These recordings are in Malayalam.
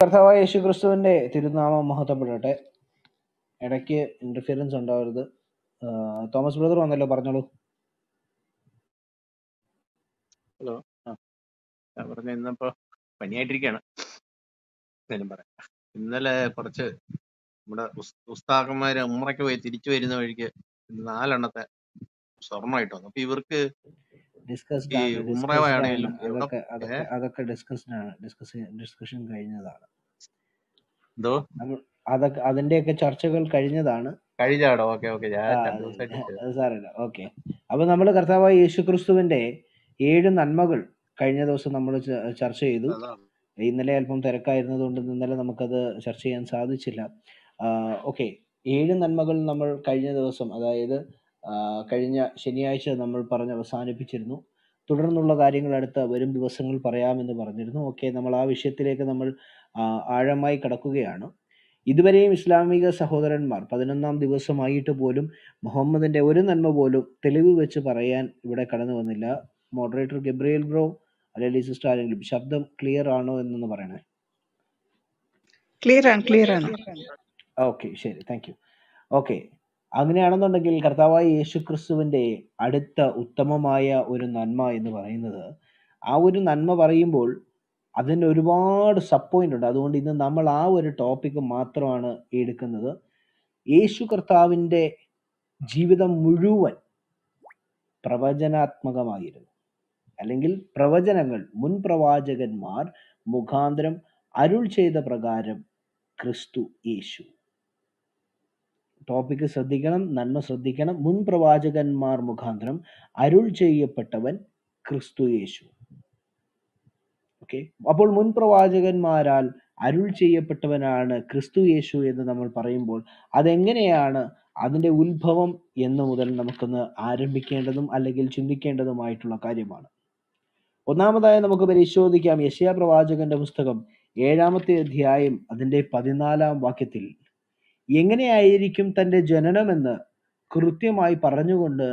കർത്താവായ യേശു ക്രിസ്തുവിൻ്റെ തിരുനാമം മഹത്വപ്പെടട്ടെ ഇടയ്ക്ക് ഇന്റർഫിയറൻസ് ഉണ്ടാവരുത് തോമസ് ബ്രദർ വന്നല്ലോ പറഞ്ഞോളൂ ഹലോ ഞാൻ പറഞ്ഞ ഇന്നിപ്പോ പനിയായിട്ടിരിക്കുകയാണ് പറയാം ഇന്നലെ കുറച്ച് നമ്മുടെ ഉസ്താക്കന്മാരെ ഉമ്മറയ്ക്ക് പോയി തിരിച്ചു വരുന്ന വഴിക്ക് നാലെണ്ണത്തെ സ്വർണ്ണമായിട്ട് വന്നു അപ്പൊ ഇവർക്ക് ഡിസ്കസ്ഡ് അതൊക്കെ ഡിസ്കസ്ഡ് ആണ് ഡിസ്കസ് ഡിസ്കഷൻ കഴിഞ്ഞതാണ് അതൊക്കെ അതിന്റെയൊക്കെ ചർച്ചകൾ കഴിഞ്ഞതാണ് ഓക്കെ അപ്പൊ നമ്മൾ കർത്താവായ യേശു ക്രിസ്തുവിന്റെ ഏഴ് നന്മകൾ കഴിഞ്ഞ ദിവസം നമ്മൾ ചർച്ച ചെയ്തു ഇന്നലെ അല്പം തിരക്കായിരുന്നത് കൊണ്ട് ഇന്നലെ നമുക്കത് ചർച്ച ചെയ്യാൻ സാധിച്ചില്ല ഓക്കെ ഏഴ് നന്മകൾ നമ്മൾ കഴിഞ്ഞ ദിവസം അതായത് കഴിഞ്ഞ ശനിയാഴ്ച നമ്മൾ പറഞ്ഞ് അവസാനിപ്പിച്ചിരുന്നു തുടർന്നുള്ള കാര്യങ്ങൾ അടുത്ത വരും ദിവസങ്ങൾ പറയാമെന്ന് പറഞ്ഞിരുന്നു ഓക്കെ നമ്മൾ ആ വിഷയത്തിലേക്ക് നമ്മൾ ആഴമായി കടക്കുകയാണ് ഇതുവരെയും ഇസ്ലാമിക സഹോദരന്മാർ പതിനൊന്നാം ദിവസമായിട്ട് പോലും മുഹമ്മദിന്റെ ഒരു നന്മ പോലും തെളിവ് വെച്ച് പറയാൻ ഇവിടെ കടന്നു വന്നില്ല മോഡറേറ്റർ ഗബ്രിയൽ ബ്രോ അല്ലെങ്കിൽ സിസ്റ്റർ ആരെങ്കിലും ശബ്ദം ക്ലിയർ ആണോ എന്നൊന്ന് പറയണേ ക്ലിയർ ആണ് ക്ലിയർ ആണ് ഓക്കെ ശരി താങ്ക് യു ഓക്കെ അങ്ങനെയാണെന്നുണ്ടെങ്കിൽ കർത്താവായ യേശു ക്രിസ്തുവിൻ്റെ അടുത്ത ഉത്തമമായ ഒരു നന്മ എന്ന് പറയുന്നത് ആ ഒരു നന്മ പറയുമ്പോൾ അതിന് ഒരുപാട് സബ് പോയിന്റ് ഉണ്ട് അതുകൊണ്ട് ഇന്ന് നമ്മൾ ആ ഒരു ടോപ്പിക്ക് മാത്രമാണ് എടുക്കുന്നത് യേശു കർത്താവിൻ്റെ ജീവിതം മുഴുവൻ പ്രവചനാത്മകമായിരുന്നു അല്ലെങ്കിൽ പ്രവചനങ്ങൾ മുൻ പ്രവാചകന്മാർ മുഖാന്തരം അരുൾ ചെയ്ത പ്രകാരം ക്രിസ്തു യേശു ടോപ്പിക്ക് ശ്രദ്ധിക്കണം നന്മ ശ്രദ്ധിക്കണം മുൻ പ്രവാചകന്മാർ മുഖാന്തരം അരുൾ ചെയ്യപ്പെട്ടവൻ ക്രിസ്തു യേശു ഓക്കെ അപ്പോൾ മുൻ പ്രവാചകന്മാരാൽ അരുൾ ചെയ്യപ്പെട്ടവനാണ് ക്രിസ്തു യേശു എന്ന് നമ്മൾ പറയുമ്പോൾ അതെങ്ങനെയാണ് അതിൻ്റെ ഉത്ഭവം എന്ന് മുതൽ നമുക്കൊന്ന് ആരംഭിക്കേണ്ടതും അല്ലെങ്കിൽ ചിന്തിക്കേണ്ടതുമായിട്ടുള്ള കാര്യമാണ് ഒന്നാമതായി നമുക്ക് പരിശോധിക്കാം യശയാ പ്രവാചകന്റെ പുസ്തകം ഏഴാമത്തെ അധ്യായം അതിൻ്റെ പതിനാലാം വാക്യത്തിൽ എങ്ങനെയായിരിക്കും തൻ്റെ ജനനമെന്ന് കൃത്യമായി പറഞ്ഞുകൊണ്ട്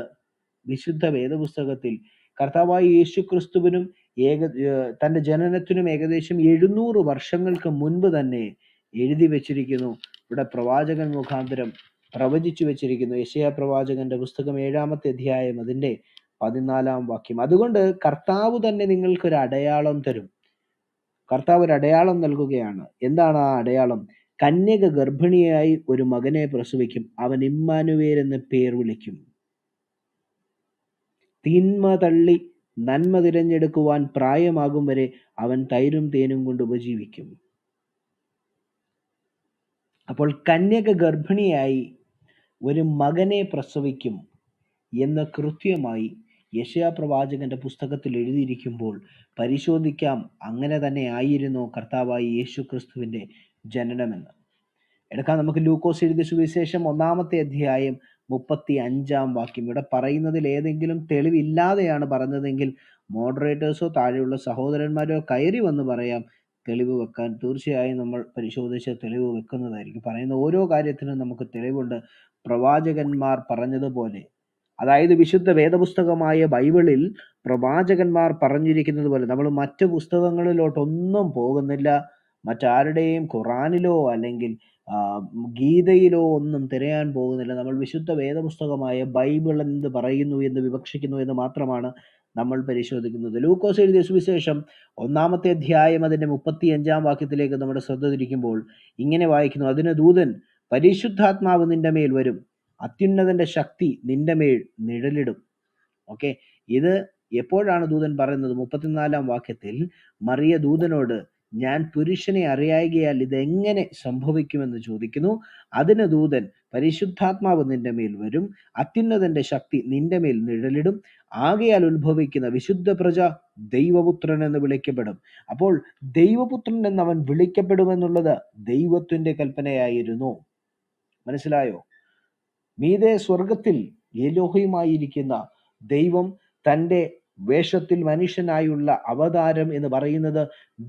വിശുദ്ധ വേദപുസ്തകത്തിൽ കർത്താവായ യേശുക്രിസ്തുവിനും ഏക തൻ്റെ ജനനത്തിനും ഏകദേശം എഴുന്നൂറ് വർഷങ്ങൾക്ക് മുൻപ് തന്നെ എഴുതി വച്ചിരിക്കുന്നു ഇവിടെ പ്രവാചകൻ മുഖാന്തരം പ്രവചിച്ചു വെച്ചിരിക്കുന്നു യശയ പ്രവാചകന്റെ പുസ്തകം ഏഴാമത്തെ അധ്യായം അതിൻ്റെ പതിനാലാം വാക്യം അതുകൊണ്ട് കർത്താവ് തന്നെ നിങ്ങൾക്ക് ഒരു അടയാളം തരും കർത്താവ് ഒരു അടയാളം നൽകുകയാണ് എന്താണ് ആ അടയാളം കന്യക ഗർഭിണിയായി ഒരു മകനെ പ്രസവിക്കും അവൻ ഇമ്മാനുവേൽ എന്ന് പേർ വിളിക്കും തിന്മ തള്ളി നന്മ തിരഞ്ഞെടുക്കുവാൻ പ്രായമാകും വരെ അവൻ തൈരും തേനും കൊണ്ട് ഉപജീവിക്കും അപ്പോൾ കന്യക ഗർഭിണിയായി ഒരു മകനെ പ്രസവിക്കും എന്ന് കൃത്യമായി യശയാപ്രവാചകന്റെ പ്രവാചകന്റെ പുസ്തകത്തിൽ എഴുതിയിരിക്കുമ്പോൾ പരിശോധിക്കാം അങ്ങനെ തന്നെ ആയിരുന്നു കർത്താവായി യേശു ക്രിസ്തുവിൻ്റെ ജനനമെന്ന് എടുക്കാം നമുക്ക് ലൂക്കോസ് എഴുതിയ സുവിശേഷം ഒന്നാമത്തെ അധ്യായം മുപ്പത്തി അഞ്ചാം വാക്യം ഇവിടെ പറയുന്നതിൽ ഏതെങ്കിലും തെളിവില്ലാതെയാണ് പറഞ്ഞതെങ്കിൽ മോഡറേറ്റേഴ്സോ താഴെയുള്ള സഹോദരന്മാരോ കയറി വന്ന് പറയാം തെളിവ് വെക്കാൻ തീർച്ചയായും നമ്മൾ പരിശോധിച്ച് തെളിവ് വെക്കുന്നതായിരിക്കും പറയുന്ന ഓരോ കാര്യത്തിനും നമുക്ക് തെളിവുണ്ട് പ്രവാചകന്മാർ പറഞ്ഞതുപോലെ അതായത് വിശുദ്ധ വേദപുസ്തകമായ ബൈബിളിൽ പ്രവാചകന്മാർ പറഞ്ഞിരിക്കുന്നത് പോലെ നമ്മൾ മറ്റു പുസ്തകങ്ങളിലോട്ടൊന്നും പോകുന്നില്ല മറ്റാരുടെയും ഖുറാനിലോ അല്ലെങ്കിൽ ഗീതയിലോ ഒന്നും തിരയാൻ പോകുന്നില്ല നമ്മൾ വിശുദ്ധ വേദപുസ്തകമായ ബൈബിൾ എന്ത് പറയുന്നു എന്ന് വിവക്ഷിക്കുന്നു എന്ന് മാത്രമാണ് നമ്മൾ പരിശോധിക്കുന്നത് ലൂക്കോസ് എഴുതിയ സുവിശേഷം ഒന്നാമത്തെ അധ്യായം അതിൻ്റെ അഞ്ചാം വാക്യത്തിലേക്ക് നമ്മുടെ ശ്രദ്ധ തിരിക്കുമ്പോൾ ഇങ്ങനെ വായിക്കുന്നു അതിന് ദൂതൻ പരിശുദ്ധാത്മാവ് നിന്റെ മേൽ വരും അത്യുന്നതന്റെ ശക്തി നിന്റെ മേൽ നിഴലിടും ഓക്കെ ഇത് എപ്പോഴാണ് ദൂതൻ പറയുന്നത് മുപ്പത്തിനാലാം വാക്യത്തിൽ മറിയ ദൂതനോട് ഞാൻ പുരുഷനെ അറിയായികയാൽ ഇതെങ്ങനെ സംഭവിക്കുമെന്ന് ചോദിക്കുന്നു അതിന് ദൂതൻ പരിശുദ്ധാത്മാവ് നിന്റെ മേൽ വരും അത്യുന്നതന്റെ ശക്തി നിന്റെ മേൽ നിഴലിടും ആകയാൽ ഉത്ഭവിക്കുന്ന വിശുദ്ധ പ്രജ ദൈവപുത്രൻ എന്ന് വിളിക്കപ്പെടും അപ്പോൾ ദൈവപുത്രൻ എന്ന് അവൻ വിളിക്കപ്പെടുമെന്നുള്ളത് ദൈവത്തിന്റെ കൽപ്പനയായിരുന്നു മനസ്സിലായോ മീതെ സ്വർഗത്തിൽ യലോഹയുമായിരിക്കുന്ന ദൈവം തൻ്റെ വേഷത്തിൽ മനുഷ്യനായുള്ള അവതാരം എന്ന് പറയുന്നത്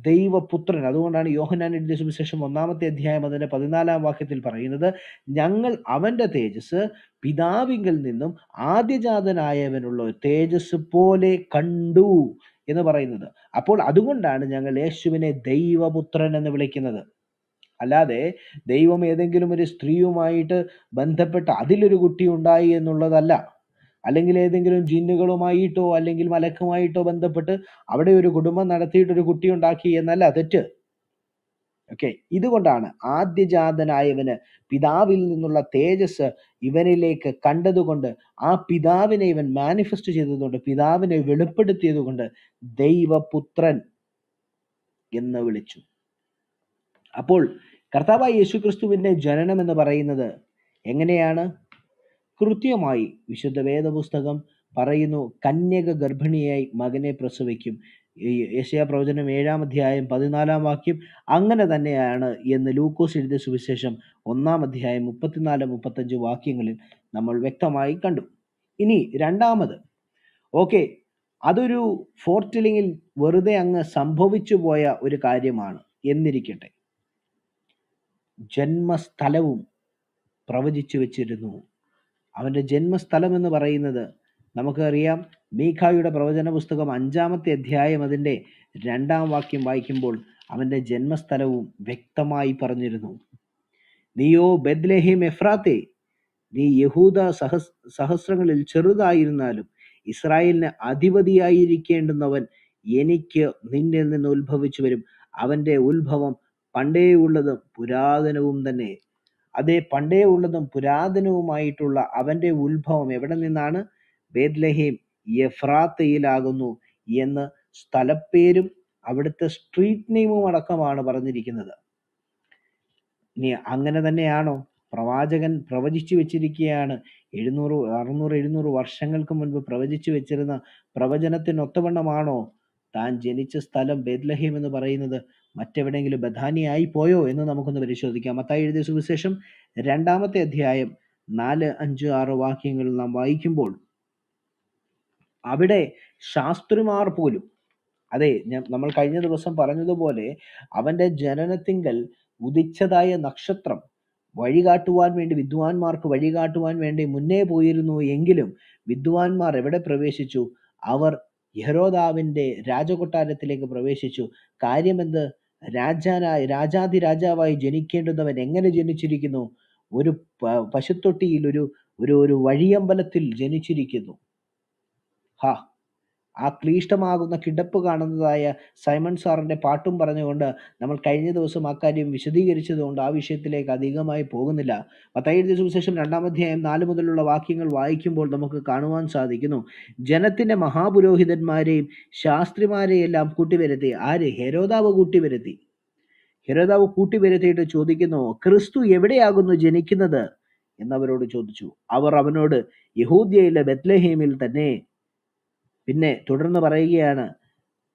ദൈവപുത്രൻ അതുകൊണ്ടാണ് യോഹനാനിന്റെ സുവിശേഷം ഒന്നാമത്തെ അധ്യായം അതിന്റെ പതിനാലാം വാക്യത്തിൽ പറയുന്നത് ഞങ്ങൾ അവന്റെ തേജസ് പിതാവിങ്കിൽ നിന്നും ആദ്യജാതനായവനുള്ള തേജസ് പോലെ കണ്ടു എന്ന് പറയുന്നത് അപ്പോൾ അതുകൊണ്ടാണ് ഞങ്ങൾ യേശുവിനെ ദൈവപുത്രൻ എന്ന് വിളിക്കുന്നത് അല്ലാതെ ദൈവം ഏതെങ്കിലും ഒരു സ്ത്രീയുമായിട്ട് ബന്ധപ്പെട്ട അതിലൊരു കുട്ടി ഉണ്ടായി എന്നുള്ളതല്ല അല്ലെങ്കിൽ ഏതെങ്കിലും ജിന്നുകളുമായിട്ടോ അല്ലെങ്കിൽ മലക്കുമായിട്ടോ ബന്ധപ്പെട്ട് അവിടെ ഒരു കുടുംബം നടത്തിയിട്ട് ഒരു കുട്ടി ഉണ്ടാക്കി എന്നല്ല തെറ്റ് ഓക്കെ ഇതുകൊണ്ടാണ് ആദ്യജാതനായവന് പിതാവിൽ നിന്നുള്ള തേജസ് ഇവനിലേക്ക് കണ്ടതുകൊണ്ട് ആ പിതാവിനെ ഇവൻ മാനിഫെസ്റ്റ് ചെയ്തതുകൊണ്ട് പിതാവിനെ വെളിപ്പെടുത്തിയതുകൊണ്ട് ദൈവപുത്രൻ എന്ന് വിളിച്ചു അപ്പോൾ കർത്താവായ യേശുക്രിസ്തുവിൻ്റെ ജനനം എന്ന് പറയുന്നത് എങ്ങനെയാണ് കൃത്യമായി വിശുദ്ധ വേദപുസ്തകം പറയുന്നു കന്യക ഗർഭിണിയായി മകനെ പ്രസവിക്കും യശയ പ്രവചനം ഏഴാം അധ്യായം പതിനാലാം വാക്യം അങ്ങനെ തന്നെയാണ് എന്ന് ലൂക്കോസ് എഴുതിയ സുവിശേഷം ഒന്നാം അധ്യായം മുപ്പത്തിനാല് മുപ്പത്തഞ്ച് വാക്യങ്ങളിൽ നമ്മൾ വ്യക്തമായി കണ്ടു ഇനി രണ്ടാമത് ഓക്കെ അതൊരു ഫോർട്ടിലിങ്ങിൽ വെറുതെ അങ്ങ് സംഭവിച്ചു പോയ ഒരു കാര്യമാണ് എന്നിരിക്കട്ടെ ജന്മസ്ഥലവും പ്രവചിച്ചു വെച്ചിരുന്നു അവൻ്റെ ജന്മസ്ഥലം എന്ന് പറയുന്നത് നമുക്കറിയാം മീഖായുടെ പ്രവചന പുസ്തകം അഞ്ചാമത്തെ അധ്യായം അതിൻ്റെ രണ്ടാം വാക്യം വായിക്കുമ്പോൾ അവൻ്റെ ജന്മസ്ഥലവും വ്യക്തമായി പറഞ്ഞിരുന്നു നീയോ ബെദ്ലഹിം എഫ്രാത്തെ നീ യഹൂദ സഹസ് സഹസ്രങ്ങളിൽ ചെറുതായിരുന്നാലും ഇസ്രായേലിന് അധിപതിയായിരിക്കേണ്ടുന്നവൻ എനിക്ക് നിന്നിൽ നിന്ന് ഉത്ഭവിച്ചു വരും അവൻ്റെ ഉത്ഭവം പണ്ടേയുള്ളതും പുരാതനവും തന്നെ അതേ പണ്ടേ ഉള്ളതും പുരാതനവുമായിട്ടുള്ള അവൻ്റെ ഉത്ഭവം എവിടെ നിന്നാണ് ബേദ്ലഹീം യഫ്രാത്തയിലാകുന്നു എന്ന് സ്ഥലപ്പേരും അവിടുത്തെ സ്ട്രീറ്റ് നെയിമും അടക്കമാണ് പറഞ്ഞിരിക്കുന്നത് ഇനി അങ്ങനെ തന്നെയാണോ പ്രവാചകൻ പ്രവചിച്ചു വെച്ചിരിക്കുകയാണ് എഴുന്നൂറ് അറുന്നൂറ് എഴുന്നൂറ് വർഷങ്ങൾക്ക് മുൻപ് പ്രവചിച്ചു വെച്ചിരുന്ന പ്രവചനത്തിനൊത്തവണ്ണമാണോ താൻ ജനിച്ച സ്ഥലം ബേദ്ലഹീം എന്ന് പറയുന്നത് മറ്റെവിടെയെങ്കിലും ബഥാനിയായി പോയോ എന്ന് നമുക്കൊന്ന് പരിശോധിക്കാം മത്തായി എഴുതിയ സുവിശേഷം രണ്ടാമത്തെ അധ്യായം നാല് അഞ്ച് ആറ് വാക്യങ്ങൾ നാം വായിക്കുമ്പോൾ അവിടെ ശാസ്ത്രിമാർ പോലും അതെ നമ്മൾ കഴിഞ്ഞ ദിവസം പറഞ്ഞതുപോലെ അവന്റെ ജനനത്തിങ്കൽ ഉദിച്ചതായ നക്ഷത്രം വഴികാട്ടുവാൻ വേണ്ടി വിദ്വാൻമാർക്ക് വഴികാട്ടുവാൻ വേണ്ടി മുന്നേ പോയിരുന്നു എങ്കിലും വിദ്വാൻമാർ എവിടെ പ്രവേശിച്ചു അവർ യഹോദാവിൻ്റെ രാജകൊട്ടാരത്തിലേക്ക് പ്രവേശിച്ചു കാര്യമെന്ത് രാജാനായി രാജാവായി ജനിക്കേണ്ടുന്നവൻ എങ്ങനെ ജനിച്ചിരിക്കുന്നു ഒരു പശുത്തൊട്ടിയിൽ ഒരു ഒരു ഒരു വഴിയമ്പലത്തിൽ ജനിച്ചിരിക്കുന്നു ഹാ ക്ലീഷ്ടമാകുന്ന കിടപ്പ് കാണുന്നതായ സൈമൺ സാറിൻ്റെ പാട്ടും പറഞ്ഞുകൊണ്ട് നമ്മൾ കഴിഞ്ഞ ദിവസം അക്കാര്യം വിശദീകരിച്ചതുകൊണ്ട് ആ വിഷയത്തിലേക്ക് അധികമായി പോകുന്നില്ല പത്തായിരത്തി സുവിശേഷം അധ്യായം നാല് മുതലുള്ള വാക്യങ്ങൾ വായിക്കുമ്പോൾ നമുക്ക് കാണുവാൻ സാധിക്കുന്നു ജനത്തിൻ്റെ മഹാപുരോഹിതന്മാരെയും ശാസ്ത്രിമാരെയെല്ലാം കൂട്ടിവരുത്തി ആര് ഹെരോദാവ് കൂട്ടിവരുത്തി ഹെരോദാവ് കൂട്ടിവരുത്തിയിട്ട് ചോദിക്കുന്നു ക്രിസ്തു എവിടെയാകുന്നു ജനിക്കുന്നത് എന്നവരോട് ചോദിച്ചു അവർ അവനോട് യഹൂദ്യയിലെ ബത്ലഹീമിൽ തന്നെ പിന്നെ തുടർന്ന് പറയുകയാണ്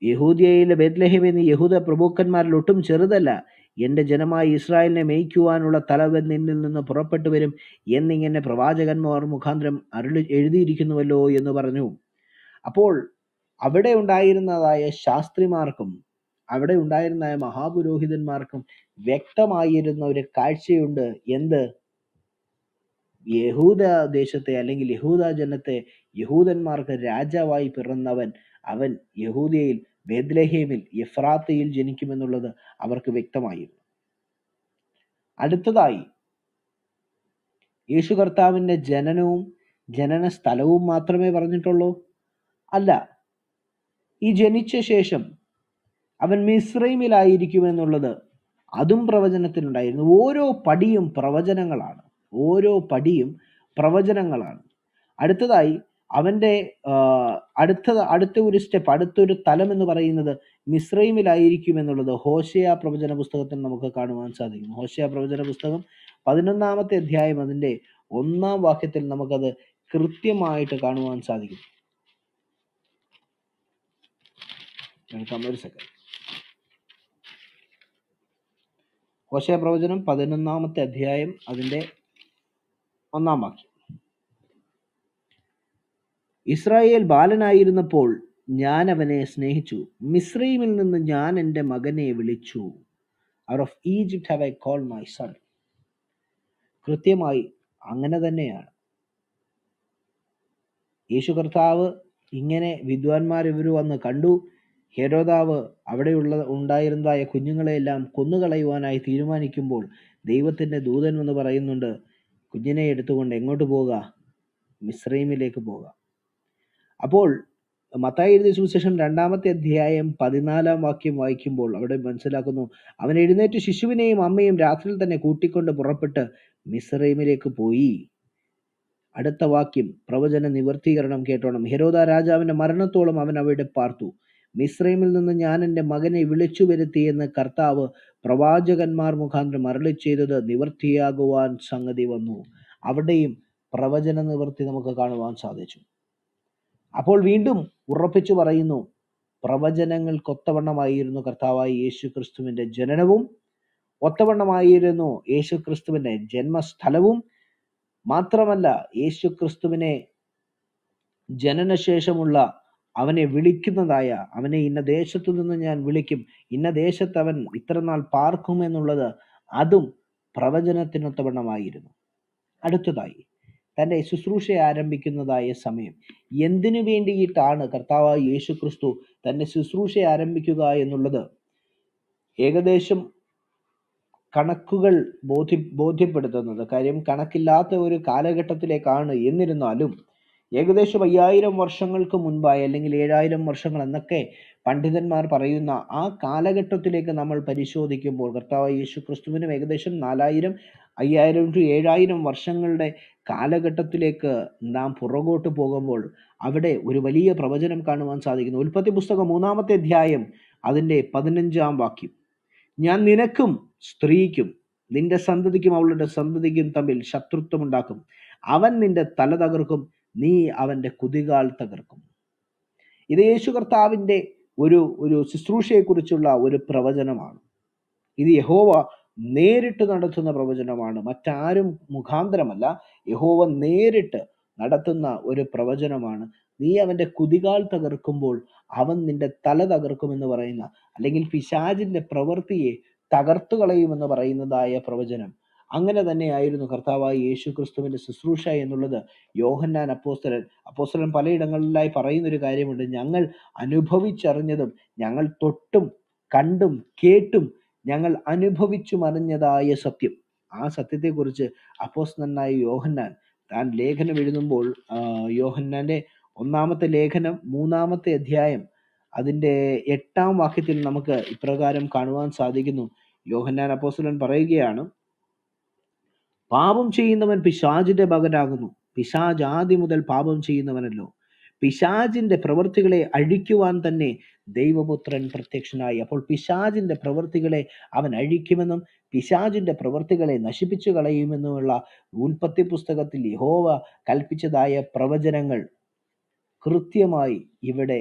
യഹൂദിയയിലെ ബെത്ലഹേം എന്നീ യഹൂദ പ്രഭുക്കന്മാരിൽ ഒട്ടും ചെറുതല്ല എൻ്റെ ജനമായി ഇസ്രായേലിനെ മേയ്ക്കുവാനുള്ള തലവൻ നിന്നിൽ നിന്ന് പുറപ്പെട്ടു വരും എന്നിങ്ങനെ പ്രവാചകന്മാർ മുഖാന്തരം അരുളി എഴുതിയിരിക്കുന്നുവല്ലോ എന്ന് പറഞ്ഞു അപ്പോൾ അവിടെ ഉണ്ടായിരുന്നതായ ശാസ്ത്രിമാർക്കും അവിടെ ഉണ്ടായിരുന്നതായ മഹാപുരോഹിതന്മാർക്കും വ്യക്തമായിരുന്ന ഒരു കാഴ്ചയുണ്ട് എന്ത് യഹൂദ ദേശത്തെ അല്ലെങ്കിൽ യഹൂദ ജനത്തെ യഹൂദന്മാർക്ക് രാജാവായി പിറന്നവൻ അവൻ യഹൂദിയയിൽ ബേദ്ലഹേമിൽ യഫ്രാത്തയിൽ ജനിക്കുമെന്നുള്ളത് അവർക്ക് വ്യക്തമായിരുന്നു അടുത്തതായി യേശു കർത്താവിൻ്റെ ജനനവും ജനന സ്ഥലവും മാത്രമേ പറഞ്ഞിട്ടുള്ളൂ അല്ല ഈ ജനിച്ച ശേഷം അവൻ എന്നുള്ളത് അതും പ്രവചനത്തിനുണ്ടായിരുന്നു ഓരോ പടിയും പ്രവചനങ്ങളാണ് ഓരോ പടിയും പ്രവചനങ്ങളാണ് അടുത്തതായി അവന്റെ അടുത്ത അടുത്ത ഒരു സ്റ്റെപ്പ് അടുത്തൊരു തലം എന്ന് പറയുന്നത് മിശ്രൈമിലായിരിക്കും എന്നുള്ളത് ഹോഷയ പ്രവചന പുസ്തകത്തിൽ നമുക്ക് കാണുവാൻ സാധിക്കും ഹോഷയ പ്രവചന പുസ്തകം പതിനൊന്നാമത്തെ അധ്യായം അതിന്റെ ഒന്നാം വാക്യത്തിൽ നമുക്കത് കൃത്യമായിട്ട് കാണുവാൻ സാധിക്കും എടുക്കാം സെക്കൻഡ് ഹോഷയ പ്രവചനം പതിനൊന്നാമത്തെ അധ്യായം അതിന്റെ ഒന്നാം വാക്യം ഇസ്രായേൽ ബാലനായിരുന്നപ്പോൾ ഞാൻ അവനെ സ്നേഹിച്ചു മിസ്രൈമിൽ നിന്ന് ഞാൻ എൻ്റെ മകനെ വിളിച്ചു out of Egypt have I call my son കൃത്യമായി അങ്ങനെ തന്നെയാണ് യേശു കർത്താവ് ഇങ്ങനെ വിദ്വാൻമാർ ഇവർ വന്ന് കണ്ടു ഹെരോദാവ് അവിടെയുള്ള ഉണ്ടായിരുന്നതായ കുഞ്ഞുങ്ങളെയെല്ലാം കൊന്നുകളയുവാനായി തീരുമാനിക്കുമ്പോൾ ദൈവത്തിൻ്റെ ദൂതൻ എന്ന് പറയുന്നുണ്ട് കുഞ്ഞിനെ എടുത്തുകൊണ്ട് എങ്ങോട്ട് പോവുക മിസ്രൈമിലേക്ക് പോവുക അപ്പോൾ മത്തായി എഴുതിയ സുവിശേഷം രണ്ടാമത്തെ അധ്യായം പതിനാലാം വാക്യം വായിക്കുമ്പോൾ അവിടെ മനസ്സിലാക്കുന്നു അവൻ എഴുന്നേറ്റ് ശിശുവിനെയും അമ്മയും രാത്രിയിൽ തന്നെ കൂട്ടിക്കൊണ്ട് പുറപ്പെട്ട് മിസ്രൈമിലേക്ക് പോയി അടുത്ത വാക്യം പ്രവചന നിവർത്തീകരണം കേട്ടോണം ഹെരോദ രാജാവിന്റെ മരണത്തോളം അവൻ അവിടെ പാർത്തു മിസ്രൈമിൽ നിന്ന് ഞാൻ എൻ്റെ മകനെ വിളിച്ചു വരുത്തിയെന്ന് കർത്താവ് പ്രവാചകന്മാർ മുഖാന്തരം മരളി ചെയ്തത് നിവർത്തിയാകുവാൻ സംഗതി വന്നു അവിടെയും പ്രവചന നിവൃത്തി നമുക്ക് കാണുവാൻ സാധിച്ചു അപ്പോൾ വീണ്ടും ഉറപ്പിച്ചു പറയുന്നു പ്രവചനങ്ങൾ കൊത്തവണ്ണമായിരുന്നു കർത്താവായി യേശു ക്രിസ്തുവിന്റെ ജനനവും ഒത്തവണ്ണമായിരുന്നു യേശു ക്രിസ്തുവിന്റെ ജന്മസ്ഥലവും മാത്രമല്ല യേശു ക്രിസ്തുവിനെ ജനനശേഷമുള്ള അവനെ വിളിക്കുന്നതായ അവനെ ഇന്ന ദേശത്തു നിന്ന് ഞാൻ വിളിക്കും ഇന്ന ദേശത്ത് അവൻ ഇത്രനാൾ പാർക്കും എന്നുള്ളത് അതും പ്രവചനത്തിനൊത്തവണ്ണമായിരുന്നു അടുത്തതായി തൻ്റെ ശുശ്രൂഷ ആരംഭിക്കുന്നതായ സമയം എന്തിനു വേണ്ടിയിട്ടാണ് കർത്താവായ യേശു ക്രിസ്തു തൻ്റെ ശുശ്രൂഷ ആരംഭിക്കുക എന്നുള്ളത് ഏകദേശം കണക്കുകൾ ബോധ്യ ബോധ്യപ്പെടുത്തുന്നത് കാര്യം കണക്കില്ലാത്ത ഒരു കാലഘട്ടത്തിലേക്കാണ് എന്നിരുന്നാലും ഏകദേശം അയ്യായിരം വർഷങ്ങൾക്ക് മുൻപായി അല്ലെങ്കിൽ ഏഴായിരം വർഷങ്ങൾ എന്നൊക്കെ പണ്ഡിതന്മാർ പറയുന്ന ആ കാലഘട്ടത്തിലേക്ക് നമ്മൾ പരിശോധിക്കുമ്പോൾ കർത്താവ് യേശു ക്രിസ്തുവിനും ഏകദേശം നാലായിരം അയ്യായിരം ടു ഏഴായിരം വർഷങ്ങളുടെ കാലഘട്ടത്തിലേക്ക് നാം പുറകോട്ട് പോകുമ്പോൾ അവിടെ ഒരു വലിയ പ്രവചനം കാണുവാൻ സാധിക്കുന്നു ഉൽപ്പത്തി പുസ്തകം മൂന്നാമത്തെ അധ്യായം അതിൻ്റെ പതിനഞ്ചാം വാക്യം ഞാൻ നിനക്കും സ്ത്രീക്കും നിന്റെ സന്തതിക്കും അവളുടെ സന്തതിക്കും തമ്മിൽ ശത്രുത്വം ഉണ്ടാക്കും അവൻ നിന്റെ തല തകർക്കും നീ അവൻ്റെ കുതികാൽ തകർക്കും ഇത് യേശു കർത്താവിൻ്റെ ഒരു ഒരു ശുശ്രൂഷയെക്കുറിച്ചുള്ള ഒരു പ്രവചനമാണ് ഇത് യഹോവ നേരിട്ട് നടത്തുന്ന പ്രവചനമാണ് മറ്റാരും മുഖാന്തരമല്ല യഹോവ നേരിട്ട് നടത്തുന്ന ഒരു പ്രവചനമാണ് നീ അവൻ്റെ കുതികാൽ തകർക്കുമ്പോൾ അവൻ നിന്റെ തല തകർക്കുമെന്ന് പറയുന്ന അല്ലെങ്കിൽ പിശാജിന്റെ പ്രവൃത്തിയെ തകർത്തു കളയുമെന്ന് പറയുന്നതായ പ്രവചനം അങ്ങനെ തന്നെയായിരുന്നു കർത്താവായ യേശു ക്രിസ്തുവിൻ്റെ ശുശ്രൂഷ എന്നുള്ളത് യോഹന്നാൻ അപ്പോസ്തലൻ അപ്പോസ്തലൻ പലയിടങ്ങളിലായി പറയുന്നൊരു കാര്യമുണ്ട് ഞങ്ങൾ അനുഭവിച്ചറിഞ്ഞതും ഞങ്ങൾ തൊട്ടും കണ്ടും കേട്ടും ഞങ്ങൾ അനുഭവിച്ചു മറിഞ്ഞതായ സത്യം ആ സത്യത്തെക്കുറിച്ച് അപ്പോസ്തലനായ യോഹന്നാൻ താൻ ലേഖനം എഴുതുമ്പോൾ യോഹന്നാൻ്റെ ഒന്നാമത്തെ ലേഖനം മൂന്നാമത്തെ അധ്യായം അതിൻ്റെ എട്ടാം വാക്യത്തിൽ നമുക്ക് ഇപ്രകാരം കാണുവാൻ സാധിക്കുന്നു യോഹന്നാൻ അപ്പോസ്തലൻ പറയുകയാണ് പാപം ചെയ്യുന്നവൻ പിശാജിന്റെ മകനാകുന്നു പിശാജ് ആദ്യം മുതൽ പാപം ചെയ്യുന്നവനല്ലോ പിശാജിന്റെ പ്രവൃത്തികളെ അഴിക്കുവാൻ തന്നെ ദൈവപുത്രൻ പ്രത്യക്ഷനായി അപ്പോൾ പിശാജിന്റെ പ്രവൃത്തികളെ അവൻ അഴിക്കുമെന്നും പിശാജിന്റെ പ്രവൃത്തികളെ നശിപ്പിച്ചു കളയുമെന്നുമുള്ള ഉൽപ്പത്തി പുസ്തകത്തിൽ യഹോവ കൽപ്പിച്ചതായ പ്രവചനങ്ങൾ കൃത്യമായി ഇവിടെ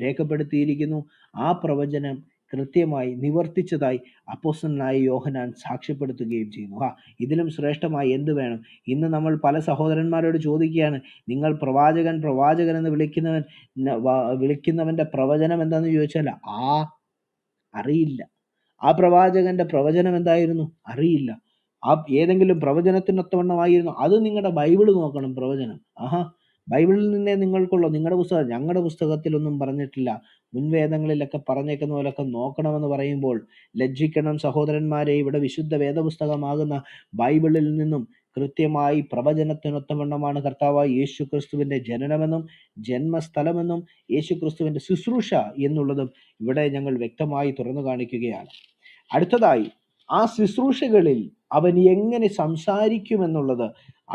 രേഖപ്പെടുത്തിയിരിക്കുന്നു ആ പ്രവചനം കൃത്യമായി നിവർത്തിച്ചതായി അപ്പോസ്റ്റനായ യോഹനാൻ സാക്ഷ്യപ്പെടുത്തുകയും ചെയ്യുന്നു ആ ഇതിലും ശ്രേഷ്ഠമായി എന്ത് വേണം ഇന്ന് നമ്മൾ പല സഹോദരന്മാരോട് ചോദിക്കുകയാണ് നിങ്ങൾ പ്രവാചകൻ പ്രവാചകൻ എന്ന് വിളിക്കുന്നവൻ വിളിക്കുന്നവൻ്റെ പ്രവചനം എന്താണെന്ന് ചോദിച്ചാൽ ആ അറിയില്ല ആ പ്രവാചകന്റെ പ്രവചനം എന്തായിരുന്നു അറിയില്ല ആ ഏതെങ്കിലും പ്രവചനത്തിനൊത്തവണ്ണമായിരുന്നു അത് നിങ്ങളുടെ ബൈബിള് നോക്കണം പ്രവചനം ആഹാ ബൈബിളിൽ നിന്നേ നിങ്ങൾക്കുള്ളൂ നിങ്ങളുടെ പുസ്തകം ഞങ്ങളുടെ പുസ്തകത്തിലൊന്നും പറഞ്ഞിട്ടില്ല മുൻവേദങ്ങളിലൊക്കെ പറഞ്ഞേക്കുന്ന പോലൊക്കെ നോക്കണമെന്ന് പറയുമ്പോൾ ലജ്ജിക്കണം സഹോദരന്മാരെ ഇവിടെ വിശുദ്ധ വേദപുസ്തകമാകുന്ന ബൈബിളിൽ നിന്നും കൃത്യമായി പ്രവചനത്തിനൊത്തവണ്ണമാണ് കർത്താവായ യേശു ക്രിസ്തുവിൻ്റെ ജനനമെന്നും ജന്മസ്ഥലമെന്നും യേശു ക്രിസ്തുവിൻ്റെ ശുശ്രൂഷ എന്നുള്ളതും ഇവിടെ ഞങ്ങൾ വ്യക്തമായി തുറന്നു കാണിക്കുകയാണ് അടുത്തതായി ആ ശുശ്രൂഷകളിൽ അവൻ എങ്ങനെ സംസാരിക്കുമെന്നുള്ളത്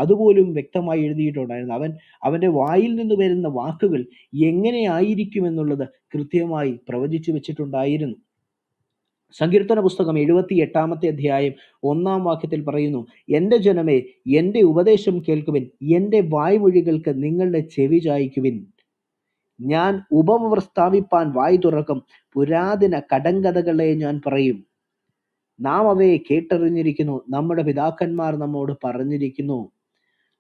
അതുപോലും വ്യക്തമായി എഴുതിയിട്ടുണ്ടായിരുന്നു അവൻ അവൻ്റെ വായിൽ നിന്ന് വരുന്ന വാക്കുകൾ എങ്ങനെയായിരിക്കുമെന്നുള്ളത് കൃത്യമായി പ്രവചിച്ചു വെച്ചിട്ടുണ്ടായിരുന്നു സങ്കീർത്തന പുസ്തകം എഴുപത്തി എട്ടാമത്തെ അധ്യായം ഒന്നാം വാക്യത്തിൽ പറയുന്നു എൻ്റെ ജനമേ എൻ്റെ ഉപദേശം കേൾക്കുവിൻ എൻ്റെ വായ്മൊഴികൾക്ക് നിങ്ങളുടെ ചെവി ചായ്ക്കുവിൻ ഞാൻ ഉപമ വായി തുറക്കും പുരാതന കടങ്കഥകളെ ഞാൻ പറയും നാം അവയെ കേട്ടറിഞ്ഞിരിക്കുന്നു നമ്മുടെ പിതാക്കന്മാർ നമ്മോട് പറഞ്ഞിരിക്കുന്നു